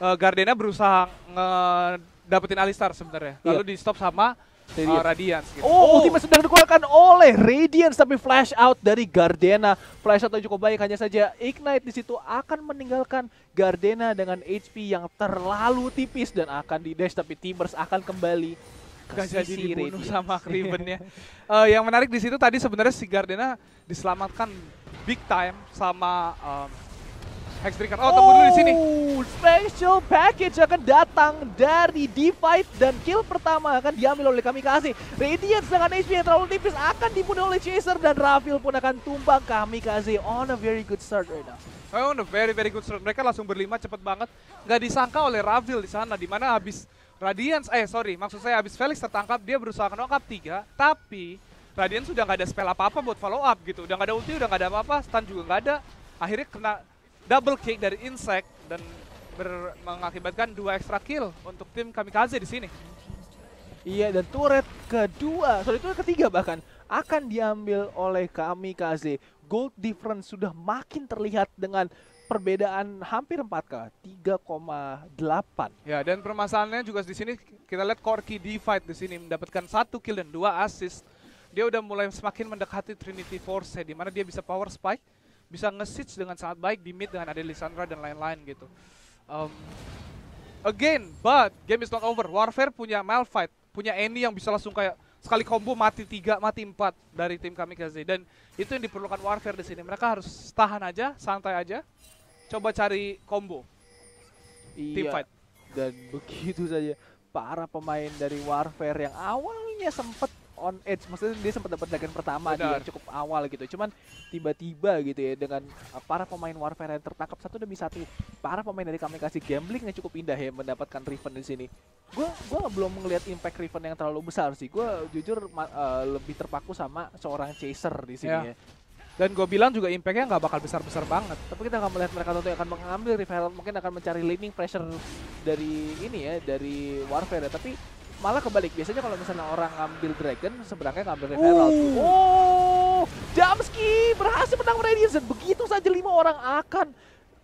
S1: uh, Gardena berusaha ngedapetin Alistar sebenarnya. Iya. Lalu yeah. di stop sama Radiance. Oh, gitu. Radiance gitu. Oh, oh, ultimate sedang dikeluarkan oleh Radiance tapi flash out dari Gardena. Flash out yang cukup baik hanya saja Ignite di situ akan meninggalkan Gardena dengan HP yang terlalu tipis dan akan di dash tapi Timbers akan kembali ke jadi dibunuh Radiance. sama Kriven *laughs* ya. uh, eh, yang menarik di situ tadi sebenarnya si Gardena diselamatkan big time sama um, Hexbreaker. Oh, tunggu dulu di sini. Oh, special package akan datang dari Divide dan kill pertama akan diambil oleh kami Kamikaze. Radiant dengan HP yang terlalu tipis akan dibunuh oleh Chaser dan Rafil pun akan tumbang Kamikaze on a very good start right now. Oh, on a very very good start. Mereka langsung berlima cepat banget. Gak disangka oleh Rafil di sana, di mana habis Radiance, eh sorry, maksud saya habis Felix tertangkap, dia berusaha menangkap tiga, tapi Radiance sudah gak ada spell apa-apa buat follow up gitu. Udah gak ada ulti, udah gak ada apa-apa, stun juga gak ada. Akhirnya kena double kick dari Insect dan mengakibatkan dua extra kill untuk tim Kamikaze di sini. Iya, dan turret kedua, sorry turret ketiga bahkan, akan diambil oleh Kamikaze. Gold difference sudah makin terlihat dengan perbedaan hampir 4K, 3,8. Ya, dan permasalahannya juga di sini kita lihat Corki Divide di sini mendapatkan satu kill dan dua assist. Dia udah mulai semakin mendekati Trinity Force di mana dia bisa power spike bisa nge-siege dengan sangat baik di mid dengan ada Lissandra dan lain-lain gitu. Um, again, but game is not over. Warfare punya Malphite, punya Annie yang bisa langsung kayak sekali combo mati tiga mati empat dari tim kami KZ dan itu yang diperlukan Warfare di sini. Mereka harus tahan aja, santai aja. Coba cari combo. Iya. Team fight. Dan *laughs* begitu saja para pemain dari Warfare yang awalnya sempat on edge maksudnya dia sempat dapat dragon pertama Benar. dia cukup awal gitu cuman tiba-tiba gitu ya dengan uh, para pemain warfare yang tertangkap satu demi satu para pemain dari kasih gambling yang cukup indah ya mendapatkan Riven di sini gue gua belum melihat impact Riven yang terlalu besar sih gue jujur uh, lebih terpaku sama seorang chaser di sini yeah. ya dan gue bilang juga impactnya nggak bakal besar-besar banget. Tapi kita akan melihat mereka tentu akan mengambil rival, mungkin akan mencari leaning pressure dari ini ya, dari Warfare. Ya. Tapi malah kebalik biasanya kalau misalnya orang ngambil dragon seberangnya ngambil referral uh. oh Damski berhasil menang Radiance dan begitu saja lima orang akan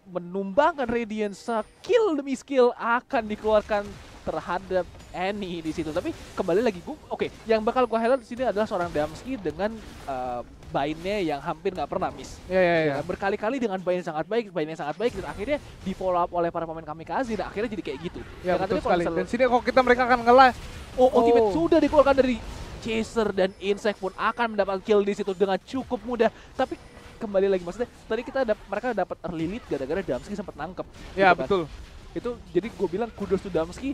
S1: menumbangkan Radiance skill demi skill akan dikeluarkan terhadap Annie di situ tapi kembali lagi gue oke okay, yang bakal gue highlight di sini adalah seorang Damski dengan uh, Bainnya yang hampir nggak pernah miss. Yeah, yeah, yeah. Berkali-kali dengan Bain yang sangat baik, Bain sangat baik, dan akhirnya di follow up oleh para pemain kami kazi, dan akhirnya jadi kayak gitu. Ya, yeah, betul sekali. Dan sini kalau kita mereka akan ngelah. Oh, oh, ultimate sudah dikeluarkan dari Chaser dan Insect pun akan mendapat kill di situ dengan cukup mudah. Tapi kembali lagi maksudnya tadi kita dap mereka dapat early lead gara-gara Damski sempat nangkep. Ya gitu kan? betul. Itu jadi gue bilang kudos to Damski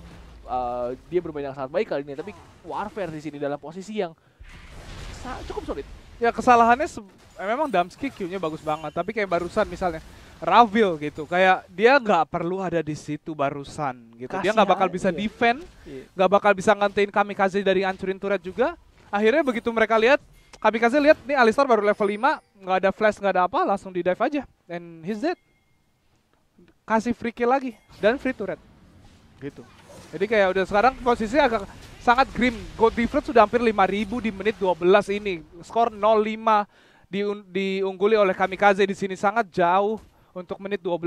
S1: uh, dia bermain yang sangat baik kali ini tapi Warfare di sini dalam posisi yang cukup sulit ya kesalahannya eh, memang Damski Q-nya bagus banget, tapi kayak barusan misalnya Ravil gitu, kayak dia nggak perlu ada di situ barusan gitu. dia nggak bakal bisa iya. defend, iya. nggak iya. bakal bisa ngantain kasih dari ancurin turret juga. Akhirnya begitu mereka lihat kami kasih lihat nih Alistar baru level 5, nggak ada flash, nggak ada apa, langsung di dive aja and he's dead. Kasih free kill lagi dan free turret. Gitu. Jadi kayak udah sekarang posisi agak sangat grim. Goal difference sudah hampir 5000 di menit 12 ini. Skor 05 di, diungguli oleh Kamikaze di sini sangat jauh untuk menit 12.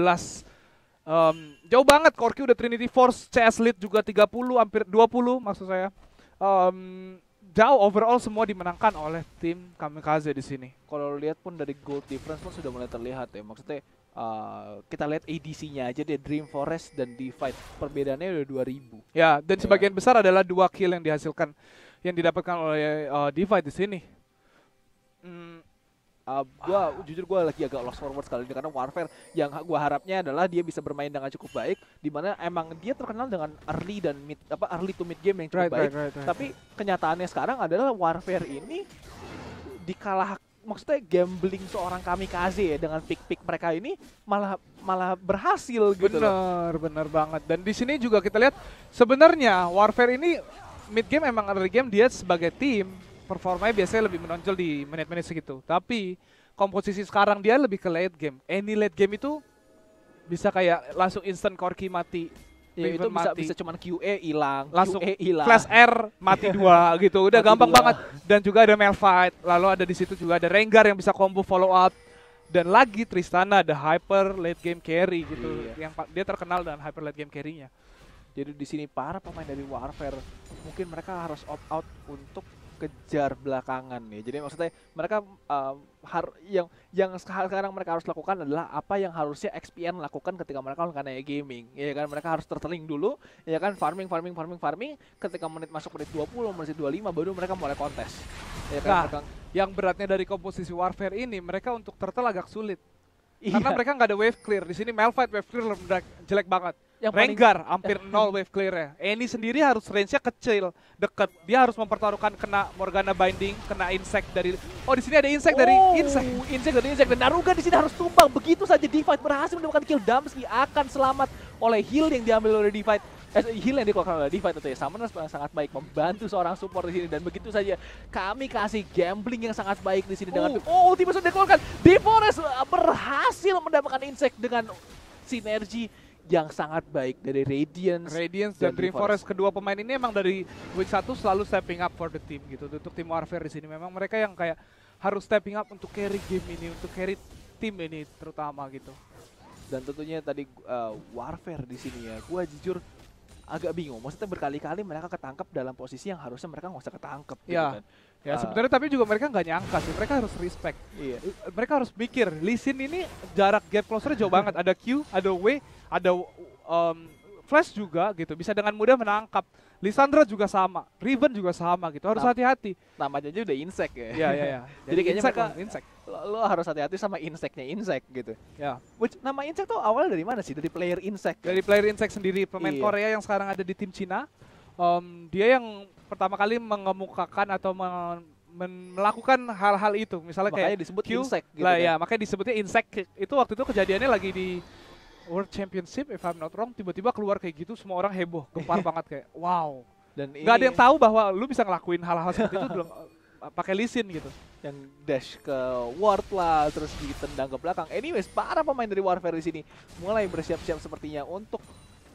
S1: Um, jauh banget Korki udah Trinity Force, CS Lead juga 30 hampir 20 maksud saya. Um, jauh overall semua dimenangkan oleh tim Kamikaze di sini. Kalau lihat pun dari goal difference pun sudah mulai terlihat ya. Maksudnya Uh, kita lihat ADC-nya aja deh Dream Forest dan Divide perbedaannya udah 2000. Ya, dan iya. sebagian yeah. besar adalah dua kill yang dihasilkan yang didapatkan oleh uh, Divide di sini. Mm, uh, gua ah. jujur gue lagi agak lost forward sekali ini karena Warfare yang gue harapnya adalah dia bisa bermain dengan cukup baik di mana emang dia terkenal dengan early dan mid apa early to mid game yang cukup right, baik. Right, right, right, Tapi kenyataannya sekarang adalah Warfare ini dikalah maksudnya gambling seorang kamikaze ya dengan pick-pick mereka ini malah malah berhasil gitu. Bener, bener banget. Dan di sini juga kita lihat sebenarnya Warfare ini mid game emang early game dia sebagai tim performanya biasanya lebih menonjol di menit-menit segitu. Tapi komposisi sekarang dia lebih ke late game. Any late game itu bisa kayak langsung instant Corki mati Ya, itu bisa mati. bisa cuman QE hilang, langsung QA hilang. Flash R mati dua *laughs* gitu. Udah mati gampang dua. banget. Dan juga ada Malphite, lalu ada di situ juga ada Rengar yang bisa combo follow up dan lagi Tristana ada hyper late game carry gitu. Iya. Yang dia terkenal dengan hyper late game carry-nya. Jadi di sini para pemain dari Warfare mungkin mereka harus opt out untuk kejar belakangan nih. Jadi maksudnya mereka um, har yang yang sekarang mereka harus lakukan adalah apa yang harusnya XPN lakukan ketika mereka melakukan gaming. Ya kan mereka harus terteling dulu, ya kan farming farming farming farming ketika menit masuk menit 20, menit 25 baru mereka mulai kontes. Ya kan nah, yang beratnya dari komposisi warfare ini mereka untuk tertel agak sulit. Iya. Karena mereka nggak ada wave clear. Di sini Malphite wave clear jelek banget yang Renggar paling... hampir *laughs* nol wave clear-nya. Eni sendiri harus range-nya kecil, deket. Dia harus mempertaruhkan kena Morgana Binding, kena insect dari Oh, di sini ada insect oh. dari insect. Insect dari insect dan Naruga di sini harus tumbang. Begitu saja Divide berhasil mendapatkan kill Damski akan selamat oleh heal yang diambil oleh Divide. Eh, heal yang dikeluarkan oleh Divide tentunya. Summoners sangat baik membantu seorang support di sini dan begitu saja kami kasih gambling yang sangat baik di sini oh. dengan Oh, oh tiba-tiba dikeluarkan. Deforest eh, berhasil mendapatkan insect dengan sinergi yang sangat baik dari Radiance. Radiance dan, dan Forest kedua pemain ini emang dari week 1 selalu stepping up for the team gitu. Untuk tim Warfare di sini memang mereka yang kayak harus stepping up untuk carry game ini, untuk carry tim ini terutama gitu. Dan tentunya tadi uh, Warfare di sini ya, gua jujur agak bingung. Maksudnya berkali-kali mereka ketangkep dalam posisi yang harusnya mereka nggak usah ketangkep gitu ya. kan. Ya uh. sebenarnya tapi juga mereka nggak nyangka sih, mereka harus respect. Iya. Mereka harus mikir, Lisin ini jarak gap closer jauh banget. Ada Q, ada W, ada um, Flash juga gitu, bisa dengan mudah menangkap. Lisandra juga sama, Riven juga sama gitu, harus hati-hati. Nah, namanya aja udah insek ya. Iya, iya, iya. *laughs* Jadi kayaknya insek, mereka, insek. Lo, lo harus hati-hati sama inseknya insek gitu. Ya. Which, nama insek tuh awal dari mana sih? Dari player insek. Dari player insek sendiri, pemain iya. Korea yang sekarang ada di tim Cina. Um, dia yang pertama kali mengemukakan atau men melakukan hal-hal itu misalnya makanya kayak disebut Q, insect gitu lah ya. ya makanya disebutnya insect itu waktu itu kejadiannya lagi di World Championship if I'm not wrong tiba-tiba keluar kayak gitu semua orang heboh gempar *laughs* banget kayak wow dan nggak ada yang tahu bahwa lu bisa ngelakuin hal-hal seperti itu belum eh, pakai lisin gitu yang dash ke ward lah terus ditendang ke belakang anyways para pemain dari Warfare di sini mulai bersiap-siap sepertinya untuk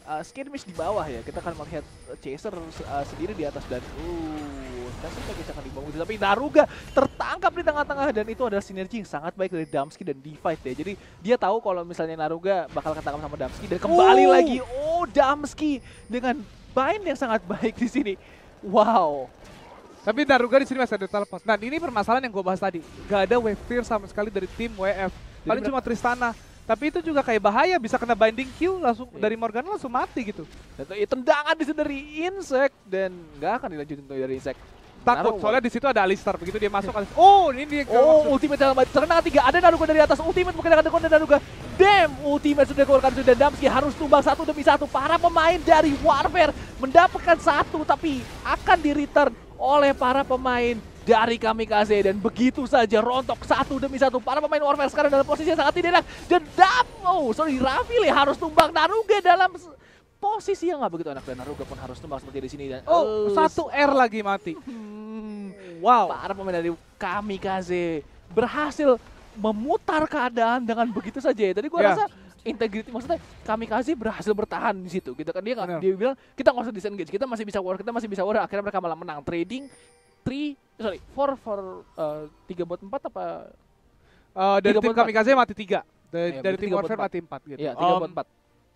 S1: uh, skirmish di bawah ya. Kita akan melihat eh, Chaser uh, sendiri di atas dan uh, sih kita akan dibangun. Tapi Naruga tertangkap di tengah-tengah dan itu adalah sinergi yang sangat baik dari Damski dan Divide ya. Jadi dia tahu kalau misalnya Naruga bakal ketangkap sama Damski dan kembali uh. lagi. Oh, Damski dengan bind yang sangat baik di sini. Wow. Tapi Daruga di sini masih ada teleport. Nah, ini permasalahan yang gue bahas tadi. Gak ada wave fear sama sekali dari tim WF. Paling cuma Tristana. Tapi itu juga kayak bahaya, bisa kena binding kill langsung iya. dari Morgan langsung mati gitu. Dan iya, tendangan di dari Insect dan nggak akan dilanjutin dari Insect. Takut, soalnya di situ ada Alistar, begitu dia masuk Oh, ini dia. Oh, ultimate dalam terkena tiga. Ada Naruga dari atas, ultimate mungkin akan dikon dan Naruga. Damn, ultimate sudah keluarkan sudah Damski harus tumbang satu demi satu. Para pemain dari Warfare mendapatkan satu, tapi akan di-return oleh para pemain dari kami Kamikaze dan begitu saja rontok satu demi satu para pemain Warfare sekarang dalam posisi yang sangat tidak enak dan Dam, oh sorry Rafili harus tumbang Naruga dalam posisi yang nggak begitu enak dan Naruga pun harus tumbang seperti di sini dan oh, oh satu R lagi mati hmm. *laughs* wow para pemain dari kami Kamikaze berhasil memutar keadaan dengan begitu saja ya. tadi gua ya. rasa integriti maksudnya kami kasih berhasil bertahan di situ gitu kan dia nggak dia bilang kita nggak usah disengage kita masih bisa war kita masih bisa war akhirnya mereka malah menang trading three sorry, four for uh, buat empat apa? Uh, dari tim kami Kamikaze mati tiga Dari, ya, dari tim Warfare mati 4 gitu. Iya, 3 buat empat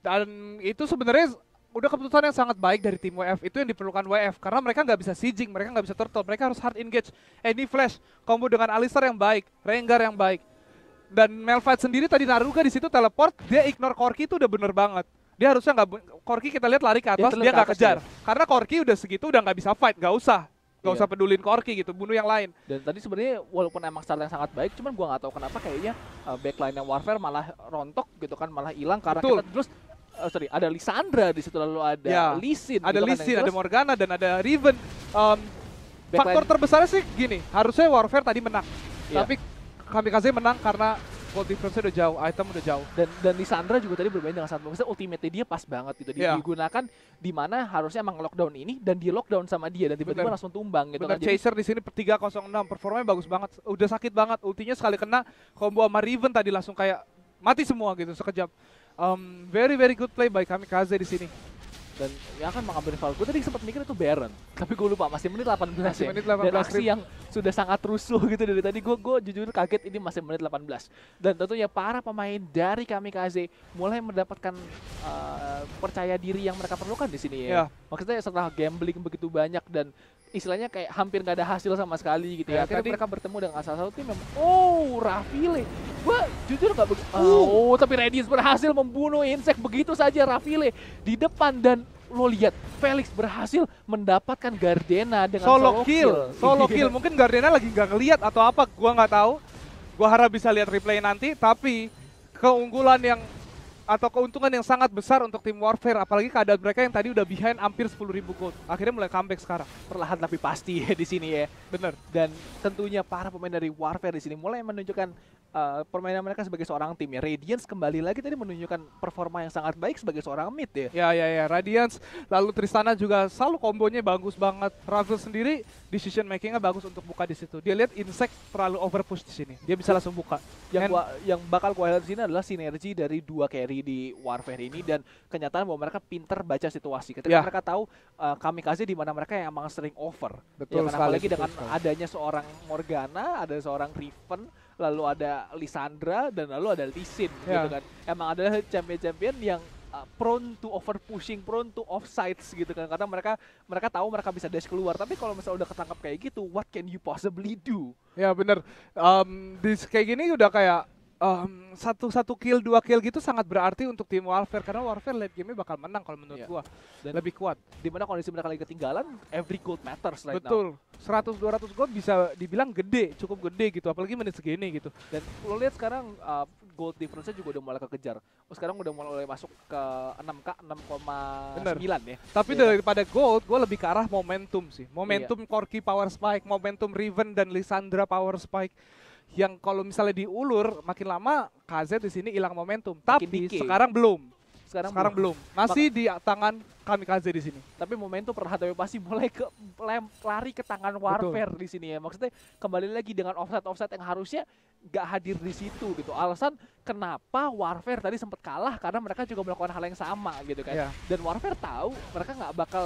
S1: Dan itu sebenarnya udah keputusan yang sangat baik dari tim WF itu yang diperlukan WF karena mereka nggak bisa sieging, mereka nggak bisa turtle, mereka harus hard engage, any flash, combo dengan Alistar yang baik, Rengar yang baik. Dan Malphite sendiri tadi Naruga di situ teleport, dia ignore Corki itu udah bener banget. Dia harusnya nggak Corki kita lihat lari ke atas, dia nggak kejar. Dia. Karena Corki udah segitu udah nggak bisa fight, nggak usah Gak iya. usah pedulin Korki gitu bunuh yang lain dan tadi sebenarnya walaupun emang start yang sangat baik cuman gua nggak tahu kenapa kayaknya uh, eh, backline yang warfare malah rontok gitu kan malah hilang karena Betul. kita terus uh, sorry ada Lisandra di situ lalu ada ya. Lisin ada gitu Lisin kan, ada Morgana dan ada Riven um, faktor terbesarnya sih gini harusnya warfare tadi menang iya. tapi kami Kamikaze menang karena goal difference udah jauh, item udah jauh. Dan dan Lisandra juga tadi bermain dengan sangat Maksudnya Ultimate dia pas banget gitu. yeah. Digunakan di mana harusnya emang lockdown ini dan di lockdown sama dia dan tiba-tiba langsung tumbang gitu Bener. kan. Chaser di sini 306 performanya bagus banget. Udah sakit banget ultinya sekali kena combo sama Riven tadi langsung kayak mati semua gitu sekejap. Um, very very good play by Kamikaze di sini dan ya kan mengambil rival gue tadi sempat mikir itu Baron tapi gue lupa masih menit 18 masih ya menit 18 dan aksi yang sudah sangat rusuh gitu dari tadi gue gue jujur kaget ini masih menit 18 dan tentunya para pemain dari kami Kaze mulai mendapatkan uh, percaya diri yang mereka perlukan di sini ya. ya maksudnya setelah gambling begitu banyak dan istilahnya kayak hampir nggak ada hasil sama sekali gitu ya. Tapi mereka bertemu dengan salah satu tim yang, oh Rafile. wah jujur nggak begitu. Oh, uh. tapi Radius berhasil membunuh Insect begitu saja Rafile di depan dan lo lihat Felix berhasil mendapatkan Gardena dengan solo, solo kill. kill. Solo *laughs* kill. Mungkin Gardena lagi nggak ngeliat atau apa, gua nggak tahu. Gua harap bisa lihat replay nanti, tapi keunggulan yang atau keuntungan yang sangat besar untuk tim Warfare apalagi keadaan mereka yang tadi udah behind hampir 10.000 gold. Akhirnya mulai comeback sekarang. Perlahan tapi pasti ya di sini ya. Bener. Dan tentunya para pemain dari Warfare di sini mulai menunjukkan Uh, permainan mereka sebagai seorang tim ya. Radiance kembali lagi tadi menunjukkan performa yang sangat baik sebagai seorang mid ya. Ya ya ya, Radiance lalu Tristana juga selalu kombonya bagus banget. Ravel sendiri decision makingnya bagus untuk buka di situ. Dia lihat Insect terlalu overpush di sini. Dia bisa langsung buka. Yang gua, yang bakal gua lihat di sini adalah sinergi dari dua carry di warfare ini dan kenyataan bahwa mereka pinter baca situasi. Ketika yeah. mereka tahu uh, eh, kasih di mana mereka yang emang sering over. Ya betul ya, sekali. Apalagi dengan sekali. adanya seorang Morgana, ada seorang Riven, lalu ada Lisandra dan lalu ada Lisin yeah. gitu kan. Emang ada champion-champion yang eh, prone to over pushing, prone to offsides gitu kan. Karena mereka mereka tahu mereka bisa dash keluar, tapi kalau misalnya udah ketangkap kayak gitu, what can you possibly do? Ya bener, um, di kayak gini udah kayak um, satu satu kill dua kill gitu sangat berarti untuk tim Warfare karena Warfare late game-nya bakal menang kalau menurut yeah. gua. Dan lebih kuat. Dimana kondisi mereka lagi ketinggalan, every gold matters right Betul. now. Betul. 100 200 gold bisa dibilang gede, cukup gede gitu apalagi menit segini gitu. Dan lo lihat sekarang uh, gold difference-nya juga udah mulai kekejar. Oh, sekarang udah mulai masuk ke 6K 6,9 ya. Tapi yeah. daripada gold, gua lebih ke arah momentum sih. Iya. Momentum yeah. Corki power spike, momentum Riven dan Lisandra power spike yang kalau misalnya diulur makin lama KZ di sini hilang momentum. Tapi dikit. sekarang belum. Sekarang, sekarang belum. belum. Masih Maka, di tangan kami kaze di sini. Tapi momentum perhatian pasti mulai ke lem, lari ke tangan warfare di sini ya. Maksudnya kembali lagi dengan offset-offset yang harusnya nggak hadir di situ gitu. Alasan kenapa warfare tadi sempat kalah karena mereka juga melakukan hal yang sama gitu kan. Yeah. Dan warfare tahu mereka nggak bakal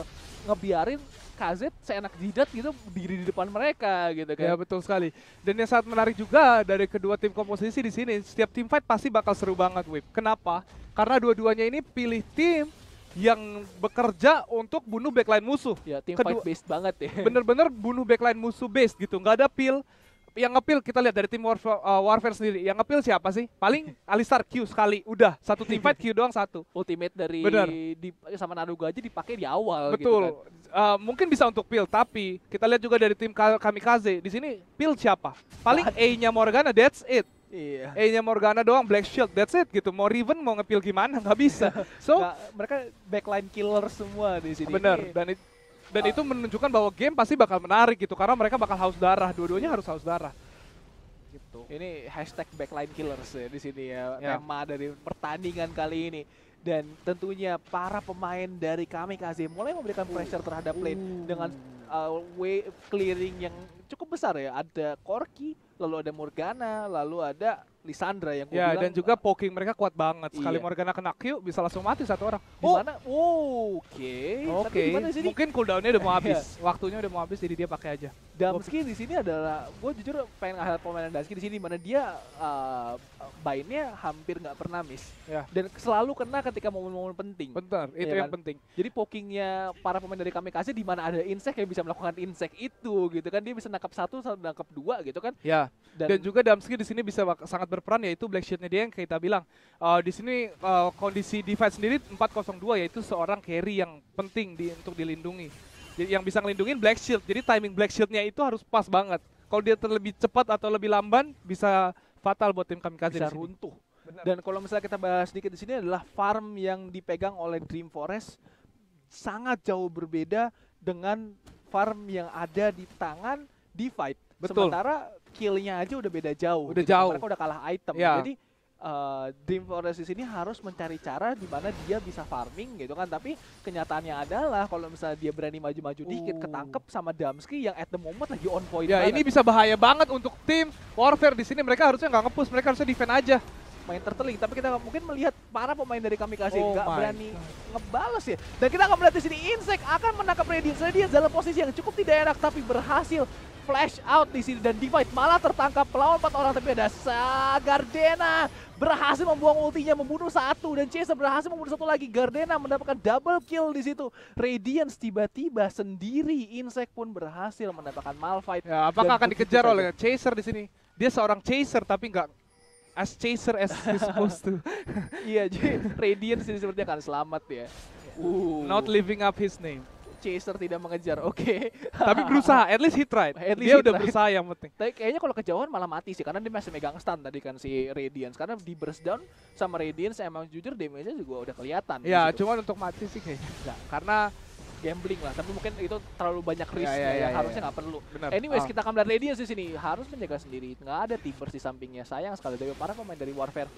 S1: ngebiarin KZ seenak jidat gitu diri di depan mereka gitu kan. Ya betul sekali. Dan yang sangat menarik juga dari kedua tim komposisi di sini, setiap tim fight pasti bakal seru banget, Wip. Kenapa? Karena dua-duanya ini pilih tim yang bekerja untuk bunuh backline musuh. Ya, tim Kedua, fight based banget ya. *laughs* Bener-bener bunuh backline musuh based gitu. Nggak ada pil. Yang ngepil kita lihat dari tim Warfare, uh, Warfare sendiri. Yang ngepil siapa sih? Paling Alistar Q sekali. Udah, satu tim fight *laughs* Q doang satu. Ultimate dari Bener. Di, sama Naruga aja dipakai di awal gitu Betul. Gitu kan. uh, mungkin bisa untuk pil, tapi kita lihat juga dari tim Kamikaze. Di sini pil siapa? Paling A-nya Morgana, that's it Iya. E-nya eh, Morgana doang, Black Shield, that's it gitu. Mau Riven mau ngepil gimana Gak bisa. *laughs* So nah, mereka backline killer semua di sini. Bener. Iya. Dan it, dan uh. itu menunjukkan bahwa game pasti bakal menarik gitu karena mereka bakal haus darah. Dua-duanya harus haus darah. Gitu. Ini hashtag backline killers ya di sini ya. Yeah. Tema dari pertandingan kali ini dan tentunya para pemain dari kami mulai memberikan uh. pressure terhadap lane uh. dengan uh, way clearing yang cukup besar ya. Ada Corki, lalu ada Morgana, lalu ada Lisandra yang gue ya, bilang. dan juga poking mereka kuat banget. Sekali iya. Morgana kena Q bisa langsung mati satu orang. Di Oh, oke. Oke. Okay. Mungkin cooldownnya udah mau *laughs* habis. Waktunya udah mau habis jadi dia pakai aja. Damski di sini adalah gue jujur pengen ngasih pemain Damski di sini mana dia uh, eh, bainnya hampir nggak pernah miss. Ya. Dan selalu kena ketika momen-momen penting. Bentar, itu ya yang kan? penting. Jadi pokingnya para pemain dari kami kasih di mana ada insect yang bisa melakukan insect itu gitu kan dia bisa nangkap satu, satu nangkap dua gitu kan. Ya. Dan, dan juga Damski di sini bisa sangat berperan yaitu Black Shieldnya dia yang kita bilang. Uh, di sini uh, kondisi defense sendiri 402 yaitu seorang carry yang penting di, untuk dilindungi. yang bisa ngelindungin Black Shield. Jadi timing Black Shieldnya itu harus pas banget. Kalau dia terlebih cepat atau lebih lamban bisa fatal buat tim Kamikaze bisa runtuh. Benar. Dan kalau misalnya kita bahas sedikit di sini adalah farm yang dipegang oleh Dream Forest sangat jauh berbeda dengan farm yang ada di tangan Divide. Betul. Sementara skillnya aja udah beda jauh. Udah gitu. jauh. Mereka udah kalah item. Yeah. Jadi uh, Dream Forest di sini harus mencari cara di mana dia bisa farming gitu kan. Tapi kenyataannya adalah kalau misalnya dia berani maju-maju uh. dikit oh. ketangkep sama Damski yang at the moment lagi on point. Ya yeah, ini bisa bahaya banget untuk tim Warfare di sini. Mereka harusnya nggak ngepush, mereka harusnya defend aja main terteling tapi kita mungkin melihat para pemain dari kami kasih oh nggak oh berani God. ngebales ya dan kita akan melihat di sini Insect akan menangkap radiant dia dalam posisi yang cukup tidak enak tapi berhasil flash out di sini dan Divide malah tertangkap melawan empat orang tapi ada Gardena berhasil membuang ultinya membunuh satu dan Chase berhasil membunuh satu lagi. Gardena mendapatkan double kill di situ. Radiance tiba-tiba sendiri Insect pun berhasil mendapatkan Malphite. Ya, apakah akan dikejar oleh Chaser di sini? Dia seorang Chaser tapi nggak as chaser as *laughs* he's supposed to. Iya, jadi Radiance ini sepertinya akan selamat ya. Not living up his name chaser tidak mengejar. *laughs* Oke. Okay. Tapi berusaha, at least he tried. At least dia udah tried. berusaha yang penting. Tapi kayaknya kalau kejauhan malah mati sih karena dia masih megang stun tadi kan si Radiance karena di burst down sama Radiance emang jujur damage-nya juga udah kelihatan. Ya, gitu. cuman untuk mati sih kayaknya Nah, karena gambling lah, tapi mungkin itu terlalu banyak ya, risk ya, ya, ya, yang ya, harusnya ya. nggak ya. perlu. Bener. Anyways, oh. kita akan melihat Radiance di sini harus menjaga sendiri. Nggak ada tipers di sampingnya, sayang sekali. Dari para pemain dari Warfare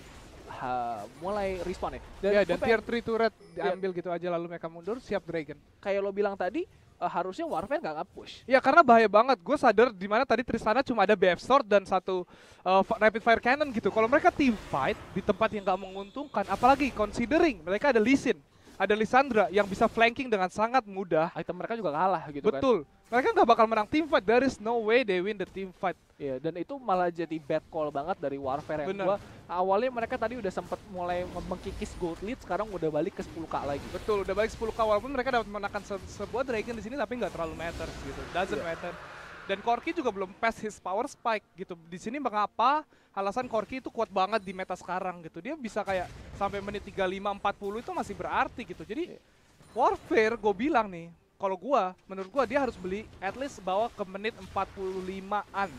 S1: ha, mulai respon ya. Dan, ya, dan tier 3 turret iya. diambil yeah. gitu aja lalu mereka mundur, siap Dragon. Kayak lo bilang tadi, uh, harusnya Warfare nggak nge-push. Ya karena bahaya banget. Gue sadar di mana tadi Tristana cuma ada BF Sword dan satu uh, Rapid Fire Cannon gitu. Kalau mereka team fight di tempat yang nggak menguntungkan, apalagi considering mereka ada Lee Sin, ada Lisandra yang bisa flanking dengan sangat mudah. Item mereka juga kalah gitu Betul. kan. Betul mereka nggak bakal menang team fight. There is no way they win the team fight. Iya, yeah, dan itu malah jadi bad call banget dari Warfare yang gua awalnya mereka tadi udah sempat mulai mengkikis gold lead, sekarang udah balik ke 10k lagi. Betul, udah balik 10k walaupun mereka dapat menangkan se sebuah dragon di sini tapi nggak terlalu matter gitu. Doesn't yeah. matter. Dan Corki juga belum pass his power spike gitu. Di sini mengapa alasan Corki itu kuat banget di meta sekarang gitu. Dia bisa kayak sampai menit 35 40 itu masih berarti gitu. Jadi yeah. Warfare gue bilang nih, kalau gua menurut gua dia harus beli at least bawa ke menit 45-an.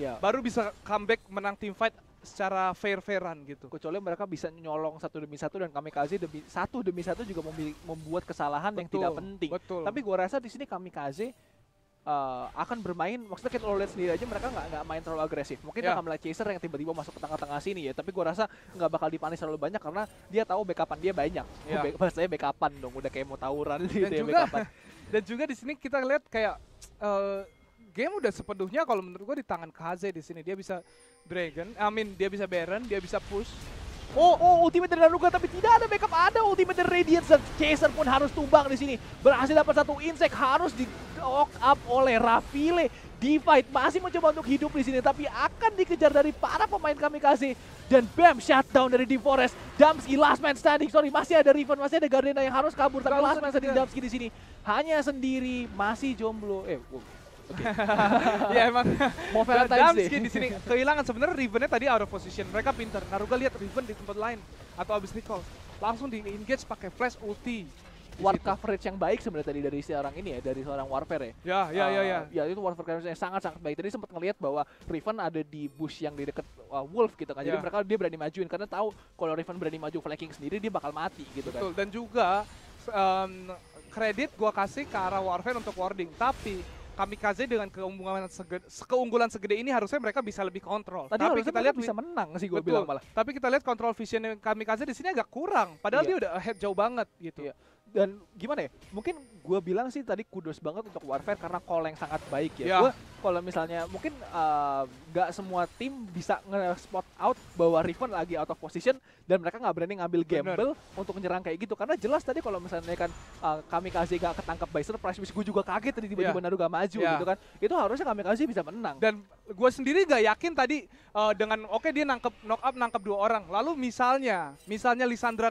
S1: Yeah. Baru bisa comeback menang team fight secara fair-fairan gitu. Kecuali mereka bisa nyolong satu demi satu dan kami Kamikaze demi satu demi satu juga membuat kesalahan betul, yang tidak penting. Betul. Tapi gua rasa di sini kami Kamikaze uh, akan bermain maksudnya kita lihat sendiri aja mereka nggak nggak main terlalu agresif mungkin yeah. melihat Chaser yang tiba-tiba masuk ke tengah-tengah sini ya tapi gua rasa nggak bakal dipanis terlalu banyak karena dia tahu backupan dia banyak yeah. *laughs* back, maksudnya backupan dong udah kayak mau tawuran gitu ya juga, backupan *laughs* Dan juga di sini kita lihat kayak uh, game udah sepenuhnya kalau menurut gue di tangan Kaze di sini dia bisa Dragon, I mean dia bisa Baron, dia bisa push. Oh, oh, ultimate dari Naruga tapi tidak ada backup, ada ultimate dari Radiance dan Chaser pun harus tumbang di sini. Berhasil dapat satu insect harus di lock up oleh Rafile Divide masih mencoba untuk hidup di sini tapi akan dikejar dari para pemain kami kasih dan bam shutdown dari Deep Damski last man standing. Sorry, masih ada Riven, masih ada Gardena yang harus kabur tapi last man standing Damski di sini hanya sendiri, masih jomblo. Eh, Okay. *laughs* ya emang mau *laughs* Valentine sih. di sini kehilangan sebenarnya Rivennya tadi out of position. Mereka pinter. Naruga lihat Riven di tempat lain atau abis recall langsung di engage pakai flash ulti war coverage yang baik sebenarnya tadi dari seorang ini ya, dari seorang Warfare ya. Ya, ya, uh, ya, ya. Eh, ya, itu Warfare coverage yang sangat-sangat baik. Tadi sempat ngelihat bahwa Riven ada di bush yang di dekat uh, eh, Wolf gitu kan. Jadi ya. mereka dia berani majuin karena tahu kalau Riven berani maju flanking sendiri dia bakal mati gitu kan. Betul. kan. dan juga um, kredit gua kasih ke arah Warfare untuk warding, tapi kami Kamikaze dengan keunggulan segede, keunggulan segede ini harusnya mereka bisa lebih kontrol. Tadi Tapi kita lihat bisa menang sih gua bilang malah. Tapi kita lihat kontrol vision Kamikaze di sini agak kurang. Padahal iya. dia udah head jauh banget gitu. Iya dan gimana ya mungkin gue bilang sih tadi kudos banget untuk Warfare karena call yang sangat baik ya yeah. gue kalau misalnya mungkin eh, nggak uh, semua tim bisa nge-spot out bahwa Riven lagi out of position dan mereka nggak berani ngambil gamble Bener. untuk menyerang kayak gitu karena jelas tadi kalau misalnya kan uh, eh, kami kasih gak ketangkep by surprise gue juga kaget tadi tiba-tiba yeah. gak maju yeah. gitu kan itu harusnya kami kasih bisa menang dan gue sendiri gak yakin tadi uh, dengan oke okay, dia nangkep knock up nangkep dua orang lalu misalnya misalnya Lisandra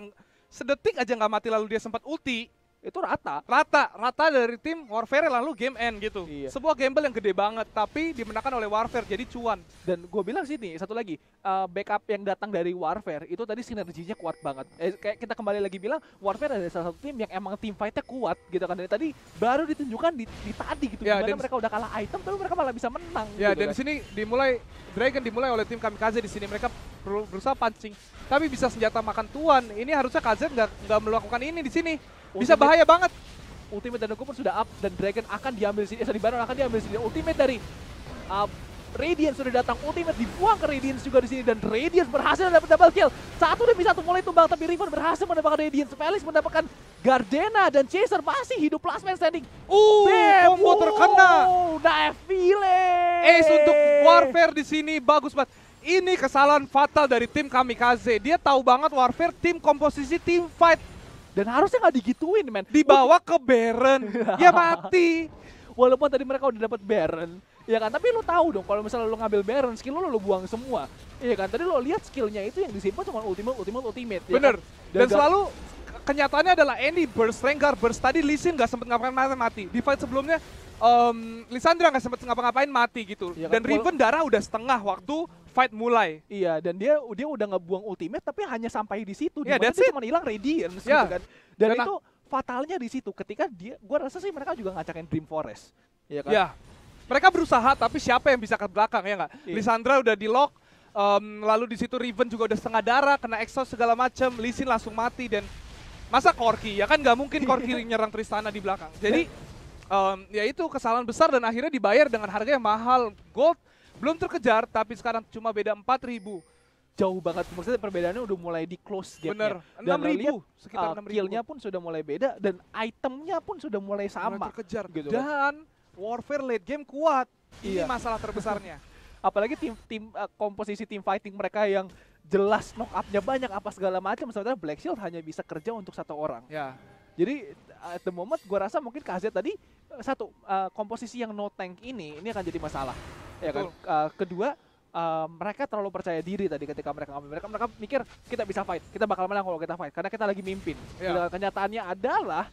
S1: sedetik aja nggak mati lalu dia sempat ulti itu rata. Rata, rata dari tim Warfare lalu game end gitu. Iya. Sebuah gamble yang gede banget, tapi dimenangkan oleh Warfare, jadi cuan. Dan gue bilang sini satu lagi, uh, backup yang datang dari Warfare itu tadi sinerginya kuat banget. Eh, kayak kita kembali lagi bilang, Warfare adalah salah satu tim yang emang tim fight-nya kuat gitu kan. Dari tadi baru ditunjukkan di, di tadi gitu, ya, dimana dan mereka udah kalah item, tapi mereka malah bisa menang. Ya, gitu dan kan. sini dimulai, Dragon dimulai oleh tim Kamikaze di sini. Mereka berusaha pancing, tapi bisa senjata makan tuan. Ini harusnya Kaze nggak melakukan ini di sini bisa bahaya banget. Ultimate dan pun sudah up dan Dragon akan diambil sini, eh, sorry Baron akan diambil sini. Ultimate dari uh, Radiance sudah datang, Ultimate dibuang ke Radiance juga di sini dan Radiance berhasil dapat double kill. Satu demi satu mulai tumbang tapi Riven berhasil mendapatkan Radiance. Felix mendapatkan Gardena dan Chaser masih hidup last man standing. Uh, combo terkena. evile Ace untuk Warfare di sini bagus banget. Ini kesalahan fatal dari tim Kamikaze. Dia tahu banget Warfare tim komposisi tim fight dan harusnya nggak digituin, men. Dibawa ke Baron. ya *laughs* mati. Walaupun tadi mereka udah dapat Baron, ya kan? Tapi lu tahu dong kalau misalnya lu ngambil Baron, skill lu lu buang semua. ya kan? Tadi lu lihat skillnya itu yang disimpan cuma ultimate, ultimate, ultimate. Iya kan? Bener. kan? Dan, Dan selalu kenyataannya adalah Andy burst, Rengar burst. Tadi Lee Sin gak sempet ngapain mati. mati Di fight sebelumnya, um, Lisandra gak sempet ngapain mati gitu. Ya kan? Dan Riven darah udah setengah waktu fight mulai. Iya, dan dia dia udah ngebuang ultimate tapi hanya sampai di situ. Yeah, dia cuma hilang Radiance yeah. gitu kan. Dan, dan itu fatalnya di situ ketika dia gua rasa sih mereka juga ngacakin Dream Forest. Iya kan? Yeah. Mereka berusaha tapi siapa yang bisa ke belakang ya nggak? Yeah. Lisandra udah di lock, um, lalu di situ Riven juga udah setengah darah, kena exhaust segala macam, Lisin langsung mati dan masa Corki ya kan nggak mungkin Corki *laughs* nyerang Tristana di belakang. Jadi um, ya itu kesalahan besar dan akhirnya dibayar dengan harga yang mahal. Gold belum terkejar tapi sekarang cuma beda 4000 jauh banget maksudnya perbedaannya udah mulai di close gapnya Bener. Enam ribu, sekitar uh, 6 killnya pun sudah mulai beda dan itemnya pun sudah mulai sama mulai terkejar gitu kan. dan warfare late game kuat ini iya. masalah terbesarnya *laughs* apalagi tim tim uh, komposisi tim fighting mereka yang jelas knock up-nya banyak apa segala macam Sebenarnya Black Shield hanya bisa kerja untuk satu orang ya jadi uh, at the moment gua rasa mungkin KZ tadi uh, satu uh, komposisi yang no tank ini ini akan jadi masalah ya kan? Uh, kedua uh, mereka terlalu percaya diri tadi ketika mereka ngambil mereka mereka mikir kita bisa fight kita bakal menang kalau kita fight karena kita lagi mimpin yeah. kenyataannya adalah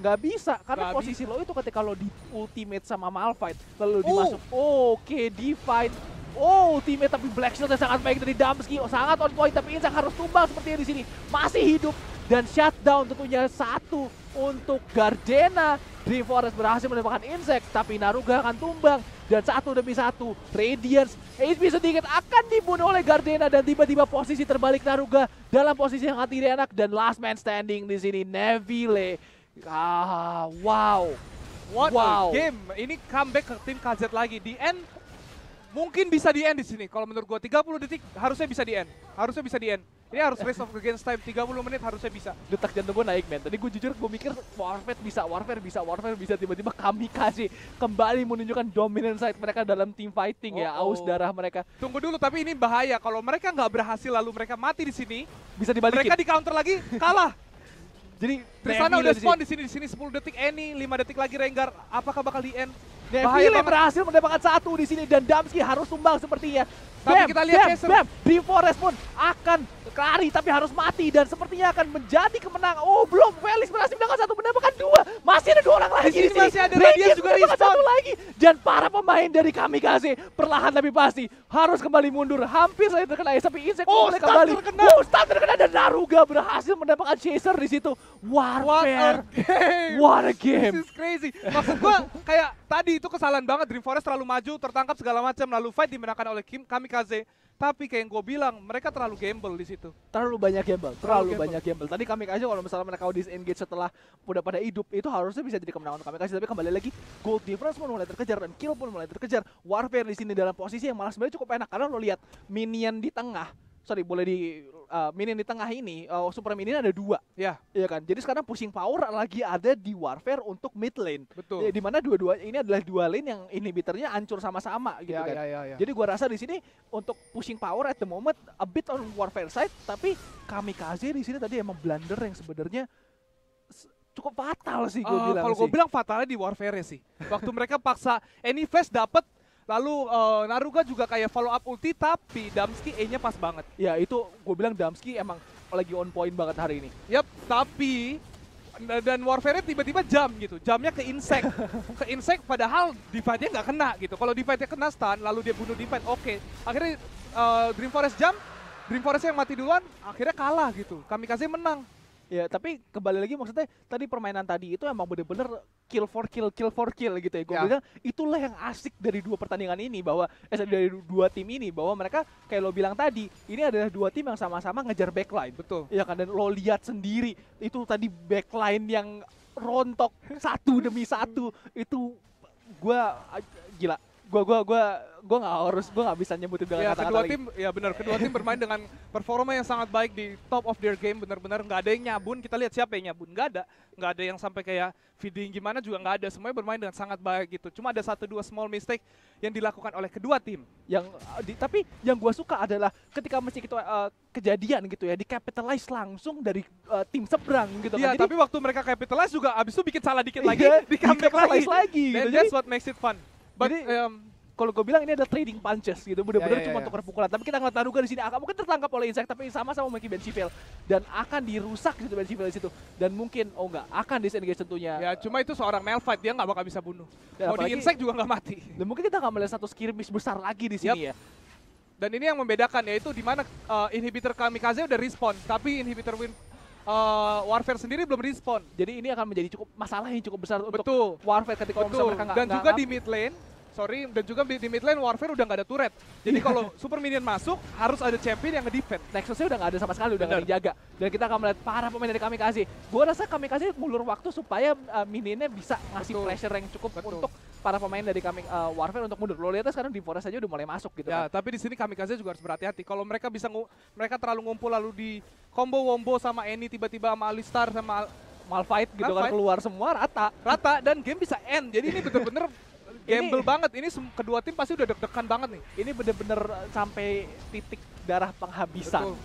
S1: nggak bisa karena gak posisi bisa. lo itu ketika lo di ultimate sama fight lalu oh. dimasuk oh, oke okay, fight Oh, ultimate tapi Black Shield yang sangat baik dari Damski. Oh, sangat on point tapi Insang harus tumbang seperti di sini. Masih hidup. Dan shutdown tentunya satu untuk Gardena. Dream Forest berhasil menemukan Insect, tapi Naruga akan tumbang. Dan satu demi satu, Radiance, HP sedikit akan dibunuh oleh Gardena. Dan tiba-tiba posisi terbalik Naruga dalam posisi yang tidak enak. Dan last man standing di sini, Neville. Ah, wow. What wow. game. Ini comeback ke tim KZ lagi. Di end, mungkin bisa di end di sini. Kalau menurut gue, 30 detik harusnya bisa di end. Harusnya bisa di end. Ini harus race of against time 30 menit harusnya bisa. Detak jantung gue naik men. Tadi gue jujur gue mikir Warfare bisa, Warfare bisa, Warfare bisa tiba-tiba kami kasih kembali menunjukkan dominant side mereka dalam team fighting ya. oh, ya, aus oh. darah mereka. Tunggu dulu tapi ini bahaya kalau mereka nggak berhasil lalu mereka mati di sini, bisa dibalikin. Mereka di counter lagi kalah. Jadi Tristana udah spawn di sini di sini 10 detik Eni, 5 detik lagi rengar Apakah bakal di end? Neville berhasil mendapatkan satu di sini dan Damski harus tumbang sepertinya. Tapi bam, kita lihat bam, ya, bam, di Forest pun akan lari tapi harus mati dan sepertinya akan menjadi kemenangan Oh belum, Felix berhasil mendapatkan satu, mendapatkan dua. Masih ada dua orang lagi di sini. Masih ada Radius juga respon. Satu lagi. Dan para pemain dari kami Kamikaze perlahan tapi pasti harus kembali mundur. Hampir saya terkena Ace, tapi Insect oh, kembali. Terkena. Oh, stun terkena dan Naruga berhasil mendapatkan Chaser di situ. Warfare. What a game. What a game. This is crazy. Maksud gua kayak tadi itu kesalahan banget Dream Forest terlalu maju, tertangkap segala macam lalu fight dimenangkan oleh Kim kami Kaze Tapi kayak yang gue bilang, mereka terlalu gamble di situ. Terlalu banyak gamble, terlalu, terlalu gamble. banyak gamble. Tadi kami Kaze kalau misalnya mereka disengage setelah udah pada hidup, itu harusnya bisa jadi kemenangan kami Kaze Tapi kembali lagi, gold difference pun mulai terkejar dan kill pun mulai terkejar. Warfare di sini dalam posisi yang malah sebenarnya cukup enak karena lo lihat minion di tengah sorry boleh di uh, minion di tengah ini uh, super minion ada dua ya ya iya kan jadi sekarang pushing power lagi ada di warfare untuk mid lane betul di mana dua-dua ini adalah dua lane yang inhibitornya hancur sama-sama gitu ya, kan ya, ya, ya. jadi gua rasa di sini untuk pushing power at the moment a bit on warfare side tapi kami kamikaze di sini tadi emang blunder yang sebenarnya cukup fatal sih gue uh, bilang kalau gue bilang fatalnya di warfare sih waktu mereka paksa any flash dapat Lalu uh, Naruga juga kayak follow up ulti tapi Damski E-nya pas banget. Ya itu gue bilang Damski emang lagi on point banget hari ini. Yap, tapi dan warfare tiba-tiba jam gitu. Jamnya ke insect. *laughs* ke insect padahal divide-nya nggak kena gitu. Kalau divide-nya kena stun, lalu dia bunuh divide, oke. Okay. Akhirnya uh, eh, Dream Forest jam, Dream Forest yang mati duluan, akhirnya kalah gitu. kami kasih menang. Ya, tapi kembali lagi maksudnya tadi permainan tadi itu emang bener-bener kill for kill, kill for kill gitu ya. Gue ya. bilang itulah yang asik dari dua pertandingan ini bahwa eh dari dua tim ini bahwa mereka kayak lo bilang tadi, ini adalah dua tim yang sama-sama ngejar backline. Betul. Ya kan dan lo lihat sendiri itu tadi backline yang rontok satu demi satu itu gue gila gua gua gua gua nggak harus gua nggak bisa nyebutin dengan ya, kata kedua tim ya benar kedua tim bermain dengan performa yang sangat baik di top of their game benar-benar nggak ada yang nyabun kita lihat siapa yang nyabun nggak ada nggak ada yang sampai kayak feeding gimana juga nggak ada semuanya bermain dengan sangat baik gitu cuma ada satu dua small mistake yang dilakukan oleh kedua tim yang eh, di, tapi yang gua suka adalah ketika masih itu uh, kejadian gitu ya di capitalize langsung dari uh, tim seberang gitu ya, kan. Iya, Jadi, tapi waktu mereka capitalize juga abis itu bikin salah dikit iya, lagi, di capitalize lagi. lagi gitu. that's what makes it fun. Jadi um, kalau gue bilang ini ada trading punches gitu, bener-bener yeah, yeah, cuma yeah. Ya. tukar pukulan. Tapi kita nggak taruh di sini. Aka mungkin tertangkap oleh insect, tapi sama sama memiliki Ben dan akan dirusak gitu Ben di situ. Dan mungkin oh enggak akan disengage tentunya. Ya cuma itu seorang male dia nggak bakal bisa bunuh. Dan Mau apalagi, di insect juga nggak mati. Dan mungkin kita nggak melihat satu skirmish besar lagi di sini yep. ya. Dan ini yang membedakan yaitu di mana uh, inhibitor Kamikaze udah respon, tapi inhibitor Win uh, Warfare sendiri belum respon. Jadi ini akan menjadi cukup masalah yang cukup besar Betul. untuk Warfare ketika Betul. mereka nggak Dan gak juga di mid lane sorry dan juga di, mid lane Warfare udah nggak ada turret. Jadi iya. kalau super minion masuk harus ada champion yang ngedefend. Nexusnya udah nggak ada sama sekali, udah nggak dijaga. Dan kita akan melihat para pemain dari kami kasih, gua rasa kami kasih mulur waktu supaya uh, eh, minionnya bisa ngasih Betul. pressure yang cukup Betul. untuk para pemain dari kami uh, eh, Warfare untuk mundur. Lo lihatnya sekarang di Forest aja udah mulai masuk gitu ya, kan. tapi di sini kami kasih juga harus berhati-hati. Kalau mereka bisa mereka terlalu ngumpul lalu di combo wombo sama Eni tiba-tiba sama Alistar sama Malfight gitu kan, Malphite. kan keluar semua rata. Rata dan game bisa end. Jadi ini bener-bener *laughs* Gamble ini, banget. Ini kedua tim pasti udah deg-degan banget nih. Ini bener-bener eh, sampai titik darah penghabisan. Betul.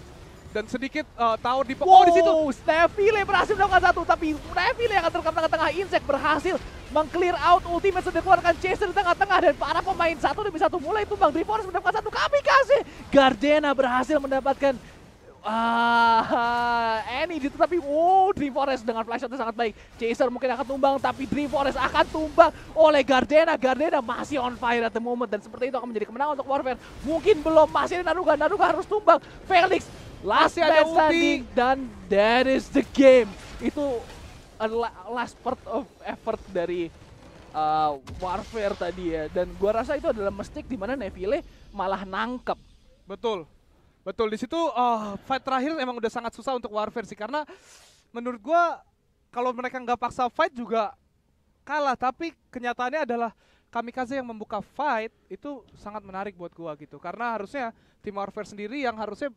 S1: Dan sedikit uh, tower di wow, oh di situ Stevile berhasil melakukan satu tapi Stevie yang terkena tengah-tengah Insect berhasil mengclear out ultimate sudah keluarkan Chaser di tengah-tengah dan para pemain satu demi satu mulai tumbang Drift sudah mendapatkan satu kami kasih Gardena berhasil mendapatkan Ah, eh, di tetapi wow oh, Dream Forest dengan flash shotnya sangat baik. Chaser mungkin akan tumbang tapi Dream Forest akan tumbang oleh Gardena. Gardena masih on fire at the moment dan seperti itu akan menjadi kemenangan untuk Warfare. Mungkin belum masih ada Naruga. Naruga harus tumbang. Felix last man standing dan that is the game. Itu last part of effort dari uh, Warfare tadi ya. Dan gua rasa itu adalah mistake di mana Neville malah nangkep. Betul Betul di situ oh, fight terakhir emang udah sangat susah untuk Warfare sih karena menurut gua kalau mereka nggak paksa fight juga kalah tapi kenyataannya adalah Kamikaze yang membuka fight itu sangat menarik buat gua gitu karena harusnya tim Warfare sendiri yang harusnya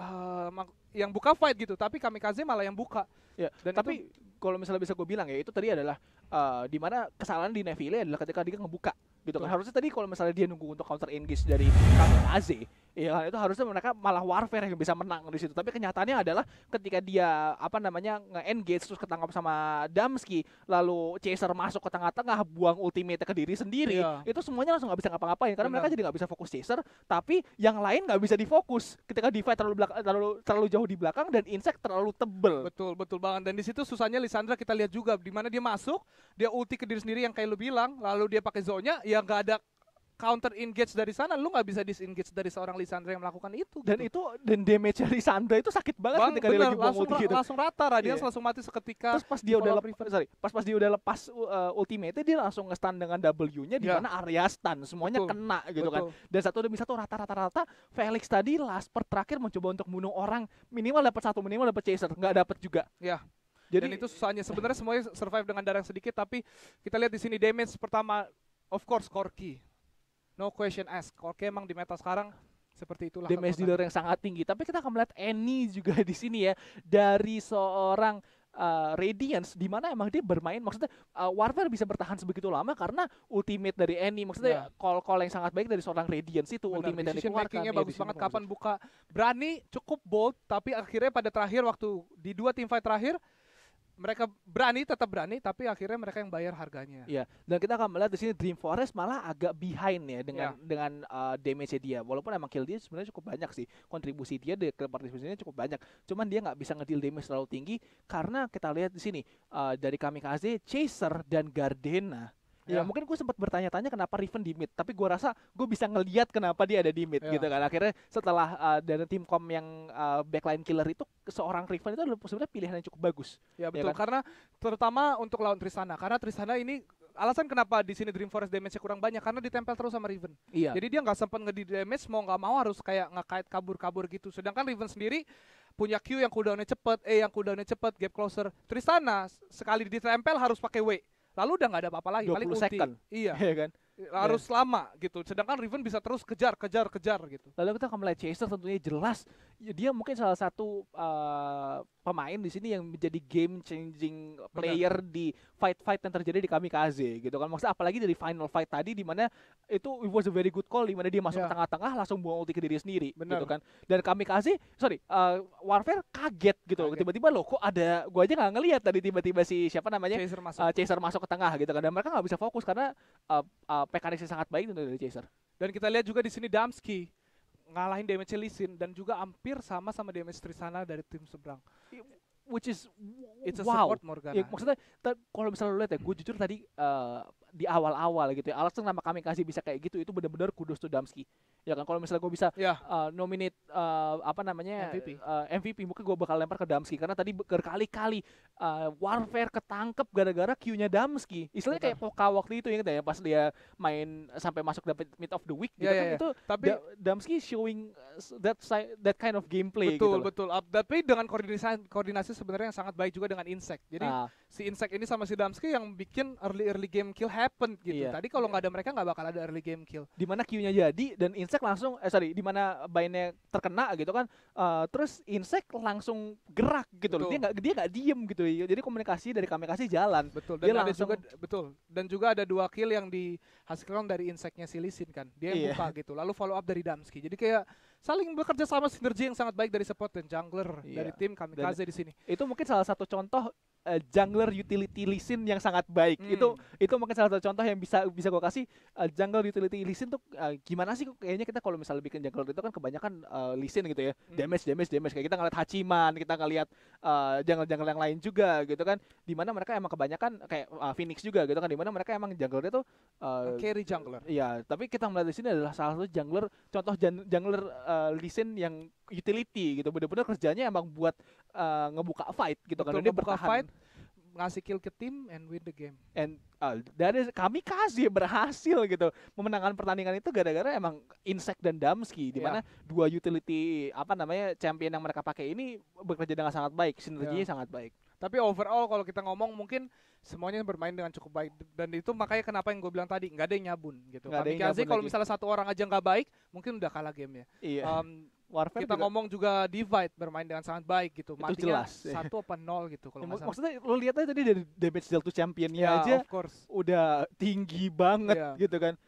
S1: uh, yang buka fight gitu tapi Kamikaze malah yang buka. Ya, Dan tapi kalau misalnya bisa gue bilang ya itu tadi adalah uh, di mana kesalahan di Neville adalah ketika dia ngebuka gitu kan harusnya tadi kalau misalnya dia nunggu untuk counter engage dari Kamikaze Iya, itu harusnya mereka malah warfare yang bisa menang di situ. Tapi kenyataannya adalah ketika dia apa namanya nge-engage terus ketangkap sama Damski, lalu Chaser masuk ke tengah-tengah buang ultimate ke diri sendiri, iya. itu semuanya langsung nggak bisa ngapa-ngapain karena Benar. mereka jadi nggak bisa fokus Chaser, tapi yang lain nggak bisa difokus ketika Diva terlalu terlalu terlalu jauh di belakang dan Insect terlalu tebel. Betul, betul banget. Dan di situ susahnya Lisandra kita lihat juga di mana dia masuk, dia ulti ke diri sendiri yang kayak lu bilang, lalu dia pakai zonya yang nggak ada counter engage dari sana lu nggak bisa disengage dari seorang Lisandra yang melakukan itu dan gitu. itu dan damage Lisandra itu sakit banget Bang, ketika bener, dia lagi langsung, ulti gitu. langsung rata Radiance yeah. langsung mati seketika terus pas dia udah lepas sorry pas pas dia udah lepas uh, ultimate dia langsung ngestan dengan W-nya di iya. mana area stun semuanya Betul. kena gitu kan. Betul. kan dan satu demi satu rata-rata-rata Felix tadi last per terakhir mencoba untuk bunuh orang minimal dapat satu minimal dapat chaser nggak dapat juga ya yeah. Jadi, Dan itu susahnya sebenarnya semuanya survive dengan darah sedikit tapi kita lihat di sini damage pertama of course Corki no question ask. Oke, emang di meta sekarang seperti itulah. Damage dealer yang sangat tinggi. Tapi kita akan melihat Eni juga di sini ya dari seorang uh, Radiance di mana emang dia bermain maksudnya uh, Warfare bisa bertahan sebegitu lama karena ultimate dari Annie maksudnya ya. call-call yang sangat baik dari seorang Radiance itu Benar, ultimate dari makingnya iya, bagus banget kapan buka berani cukup bold tapi akhirnya pada terakhir waktu di dua tim fight terakhir mereka berani tetap berani tapi akhirnya mereka yang bayar harganya. Iya. Dan kita akan melihat di sini Dream Forest malah agak behind ya dengan yeah. dengan uh, eh, damage dia. Walaupun emang kill dia sebenarnya cukup banyak sih. Kontribusi dia dari partisipasinya cukup banyak. Cuman dia nggak bisa ngedeal damage terlalu tinggi karena kita lihat di sini uh, dari Kamikaze, Chaser dan Gardena Ya, ya mungkin gue sempat bertanya-tanya kenapa Riven di mid, tapi gue rasa gue bisa ngeliat kenapa dia ada di mid ya. gitu kan. Akhirnya setelah uh, dari tim kom yang uh, backline killer itu seorang Riven itu adalah sebenarnya pilihan yang cukup bagus. Ya betul ya kan? karena terutama untuk lawan Trisana karena Trisana ini alasan kenapa di sini Dream Forest damage-nya kurang banyak karena ditempel terus sama Riven. Iya. Jadi dia nggak sempat ngedi damage mau nggak mau harus kayak ngekait kabur-kabur gitu. Sedangkan Riven sendiri punya Q yang cooldownnya cepet, E yang cooldownnya cepet, gap closer. Tristana sekali ditempel harus pakai W lalu udah nggak ada apa-apa lagi 20 paling ulti second. iya ya kan Iya. harus yeah. lama gitu. Sedangkan Riven bisa terus kejar, kejar, kejar gitu. Lalu kita akan melihat Chaser tentunya jelas ya dia mungkin salah satu uh, pemain di sini yang menjadi game changing player Benar. di fight-fight yang terjadi di Kamikaze gitu kan. Maksudnya apalagi dari final fight tadi di mana itu it was a very good call di mana dia masuk yeah. ke tengah-tengah langsung buang ulti ke diri sendiri gitu Benar. gitu kan. Dan Kamikaze, sorry, uh, Warfare kaget gitu. Kaget. Tiba-tiba loh kok ada gua aja nggak ngelihat tadi tiba-tiba si siapa namanya? Chaser masuk. Uh, Chaser masuk ke tengah gitu kan. Dan mereka nggak bisa fokus karena uh, uh, mekanisnya sangat baik tentu dari Chaser. Dan kita lihat juga di sini Damski ngalahin damage Lisin dan juga hampir sama sama damage Trisana dari tim seberang. Which is it's a wow. support Morgana. Ya, maksudnya kalau misalnya lu lihat ya, gue jujur tadi eh, di awal-awal gitu ya. Alasan kenapa kami kasih bisa kayak gitu itu benar-benar kudus tuh Damski. Ya kan kalau misalnya gue bisa yeah. uh, nominate uh, apa namanya MVP, uh, MVP mungkin gue bakal lempar ke Damski karena tadi berkali-kali uh, Warfare ketangkep gara-gara Q-nya Damski. Istilahnya kayak Poka waktu itu ya kan ya pas dia main sampai masuk dapat mid of the week gitu yeah, kan yeah, ya. itu tapi da Damski showing uh, that side, that kind of gameplay betul, gitu. Betul betul. Tapi dengan koordinasi koordinasi sebenarnya yang sangat baik juga dengan Insect. Jadi uh, si Insect ini sama si Damski yang bikin early early game kill happen gitu. Iya. Tadi kalau nggak ada mereka nggak bakal ada early game kill. Dimana Q-nya jadi dan Insect langsung eh sorry, mana Bainnya terkena gitu kan. Uh, terus Insect langsung gerak gitu betul. Dia nggak dia nggak diem gitu. Jadi komunikasi dari kami kasih jalan. Betul. Dan dia langsung... juga betul. Dan juga ada dua kill yang dihasilkan dari Insectnya si Lisin kan. Dia yang iya. buka gitu. Lalu follow up dari Damski. Jadi kayak saling bekerja sama sinergi yang sangat baik dari support dan jungler yeah. dari tim kami dan di sini. Itu mungkin salah satu contoh uh, jungler utility listen yang sangat baik. Hmm. Itu itu mungkin salah satu contoh yang bisa bisa gue kasih uh, jungler utility listen tuh uh, gimana sih kayaknya kita kalau misalnya bikin jungler itu kan kebanyakan uh, listen gitu ya. Hmm. Damage damage damage kayak kita ngeliat Hachiman, kita ngeliat uh, jungler-jungler yang lain juga gitu kan. di mana mereka emang kebanyakan kayak uh, Phoenix juga gitu kan. di mana mereka emang jungler itu uh, carry jungler. Iya, tapi kita melihat di sini adalah salah satu jungler contoh jungler uh, uh, listen yang utility gitu bener-bener kerjanya emang buat uh, ngebuka fight gitu kan. Betul, kan dia ngebuka bertahan. fight ngasih kill ke tim and win the game and uh, eh, dari kami kasih berhasil gitu memenangkan pertandingan itu gara-gara emang insect dan damski di iya. mana yeah. dua utility apa namanya champion yang mereka pakai ini bekerja dengan sangat baik sinerginya yeah. sangat baik tapi overall kalau kita ngomong mungkin semuanya bermain dengan cukup baik dan itu makanya kenapa yang gue bilang tadi nggak ada yang nyabun gitu. Kamikaze kalau misalnya satu orang aja nggak baik mungkin udah kalah gamenya. Iya. Um, Warfare kita juga. ngomong juga divide bermain dengan sangat baik gitu. Itu Matinya jelas. Iya. Satu apa nol gitu kalau ya, Maksudnya lo lihat aja tadi dari damage dealt to championnya yeah, aja udah tinggi banget yeah. gitu kan.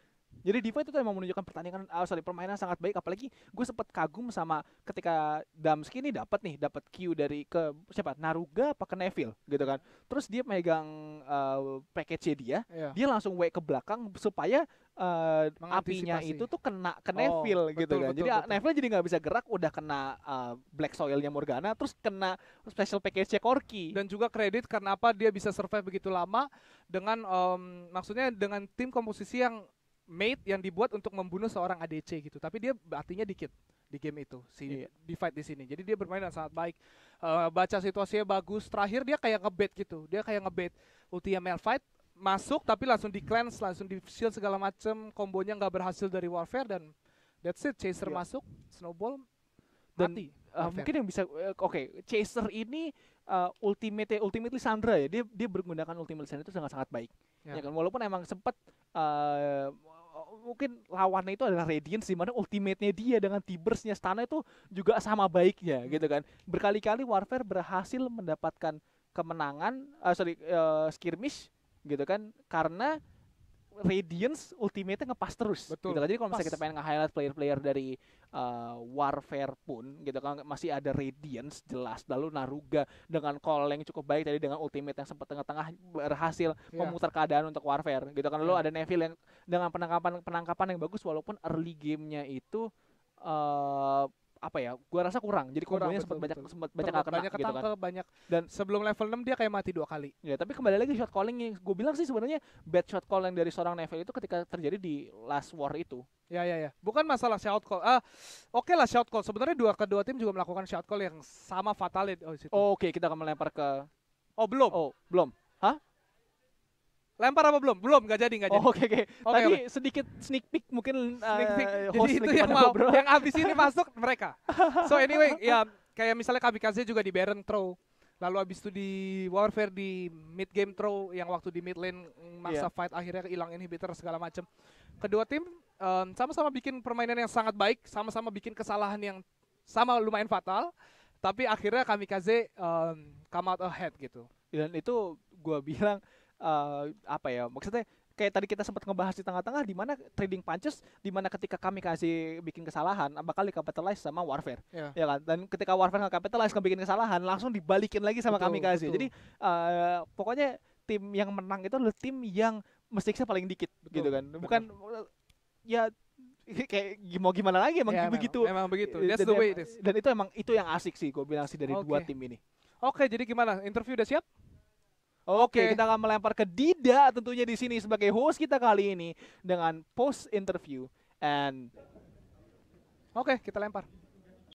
S1: Jadi Diva itu tuh emang menunjukkan pertandingan oh, sorry permainan sangat baik apalagi gue sempat kagum sama ketika Damski ini dapat nih dapat Q dari ke siapa Naruga apa ke Neville gitu kan. Terus dia megang uh, eh, package dia, yeah. dia langsung wake ke belakang supaya uh, apinya itu tuh kena ke oh, Neville oh, gitu betul, kan. Betul, jadi ah, betul. Neville jadi nggak bisa gerak udah kena uh, black soilnya Morgana terus kena special package Corky Dan juga kredit karena apa dia bisa survive begitu lama dengan um, maksudnya dengan tim komposisi yang made yang dibuat untuk membunuh seorang ADC gitu tapi dia artinya dikit di game itu si yeah. di fight di sini jadi dia bermain dengan sangat baik uh, baca situasinya bagus terakhir dia kayak ngebet gitu dia kayak ngebet ultinya mel fight masuk tapi langsung di cleanse langsung di shield segala macem kombonya nggak berhasil dari warfare dan that's it chaser yeah. masuk snowball dan mati uh, mungkin yang bisa uh, oke okay, chaser ini uh, ultimate ultimate Sandra ya dia dia menggunakan ultimate Sandra itu sangat sangat baik yeah. ya kan walaupun emang sempat uh, mungkin lawannya itu adalah Radiance di mana ultimate-nya dia dengan Tibersnya Stana itu juga sama baiknya hmm. gitu kan. Berkali-kali Warfare berhasil mendapatkan kemenangan uh, sorry uh, skirmish gitu kan karena Radiance ultimate ngepas terus. Gitu Betul. Gitu Jadi kalau misalnya kita pengen nge-highlight player-player dari uh, Warfare pun gitu kan masih ada Radiance jelas lalu Naruga dengan call yang cukup baik tadi dengan ultimate yang sempat tengah-tengah berhasil yeah. memutar keadaan untuk Warfare gitu kan. Lalu yeah. ada Neville yang dengan penangkapan penangkapan yang bagus walaupun early game-nya itu uh, apa ya gua rasa kurang jadi kurangnya sempat banyak sempat banyak kena banyak gitu kan. banyak dan sebelum level 6 dia kayak mati dua kali ya tapi kembali lagi shot calling yang gue bilang sih sebenarnya bad shot call yang dari seorang Neville itu ketika terjadi di last war itu ya ya ya bukan masalah shot call ah oke okay lah shot call sebenarnya dua kedua tim juga melakukan shot call yang sama fatalit. oh, oh oke okay. kita akan melempar ke oh belum oh belum Lempar apa belum? Belum, nggak jadi, nggak oh, jadi. Oke, oh, oke. Okay, okay. Tadi okay. sedikit sneak peek mungkin eh, sneak peek. Jadi itu yang mau, bro. yang abis ini masuk mereka. So anyway, *laughs* ya kayak misalnya kami Kamikaze juga di Baron Throw. Lalu abis itu di Warfare di mid game throw yang waktu di mid lane mm, masa yeah. fight akhirnya hilang inhibitor segala macam. Kedua tim sama-sama um, bikin permainan yang sangat baik, sama-sama bikin kesalahan yang sama lumayan fatal, tapi akhirnya Kamikaze um, come out ahead gitu. Dan itu gue bilang uh, apa ya maksudnya kayak tadi kita sempat ngebahas di tengah-tengah di mana trading punches di mana ketika kami kasih bikin kesalahan bakal capitalize sama warfare yeah. ya kan dan ketika warfare nggak capitalize nggak bikin kesalahan langsung dibalikin lagi sama kami kasih jadi uh, pokoknya tim yang menang itu adalah tim yang mistakesnya paling dikit betul, gitu kan bukan ya *laughs* kayak mau gimana lagi emang yeah, begitu memang, emang begitu that's dan, the way it is dan itu emang itu yang asik sih kombinasi dari okay. dua tim ini oke okay, jadi gimana interview udah siap Oke, okay, kita akan melempar ke Dida tentunya di sini sebagai host kita kali ini dengan post interview and Oke, okay, kita lempar.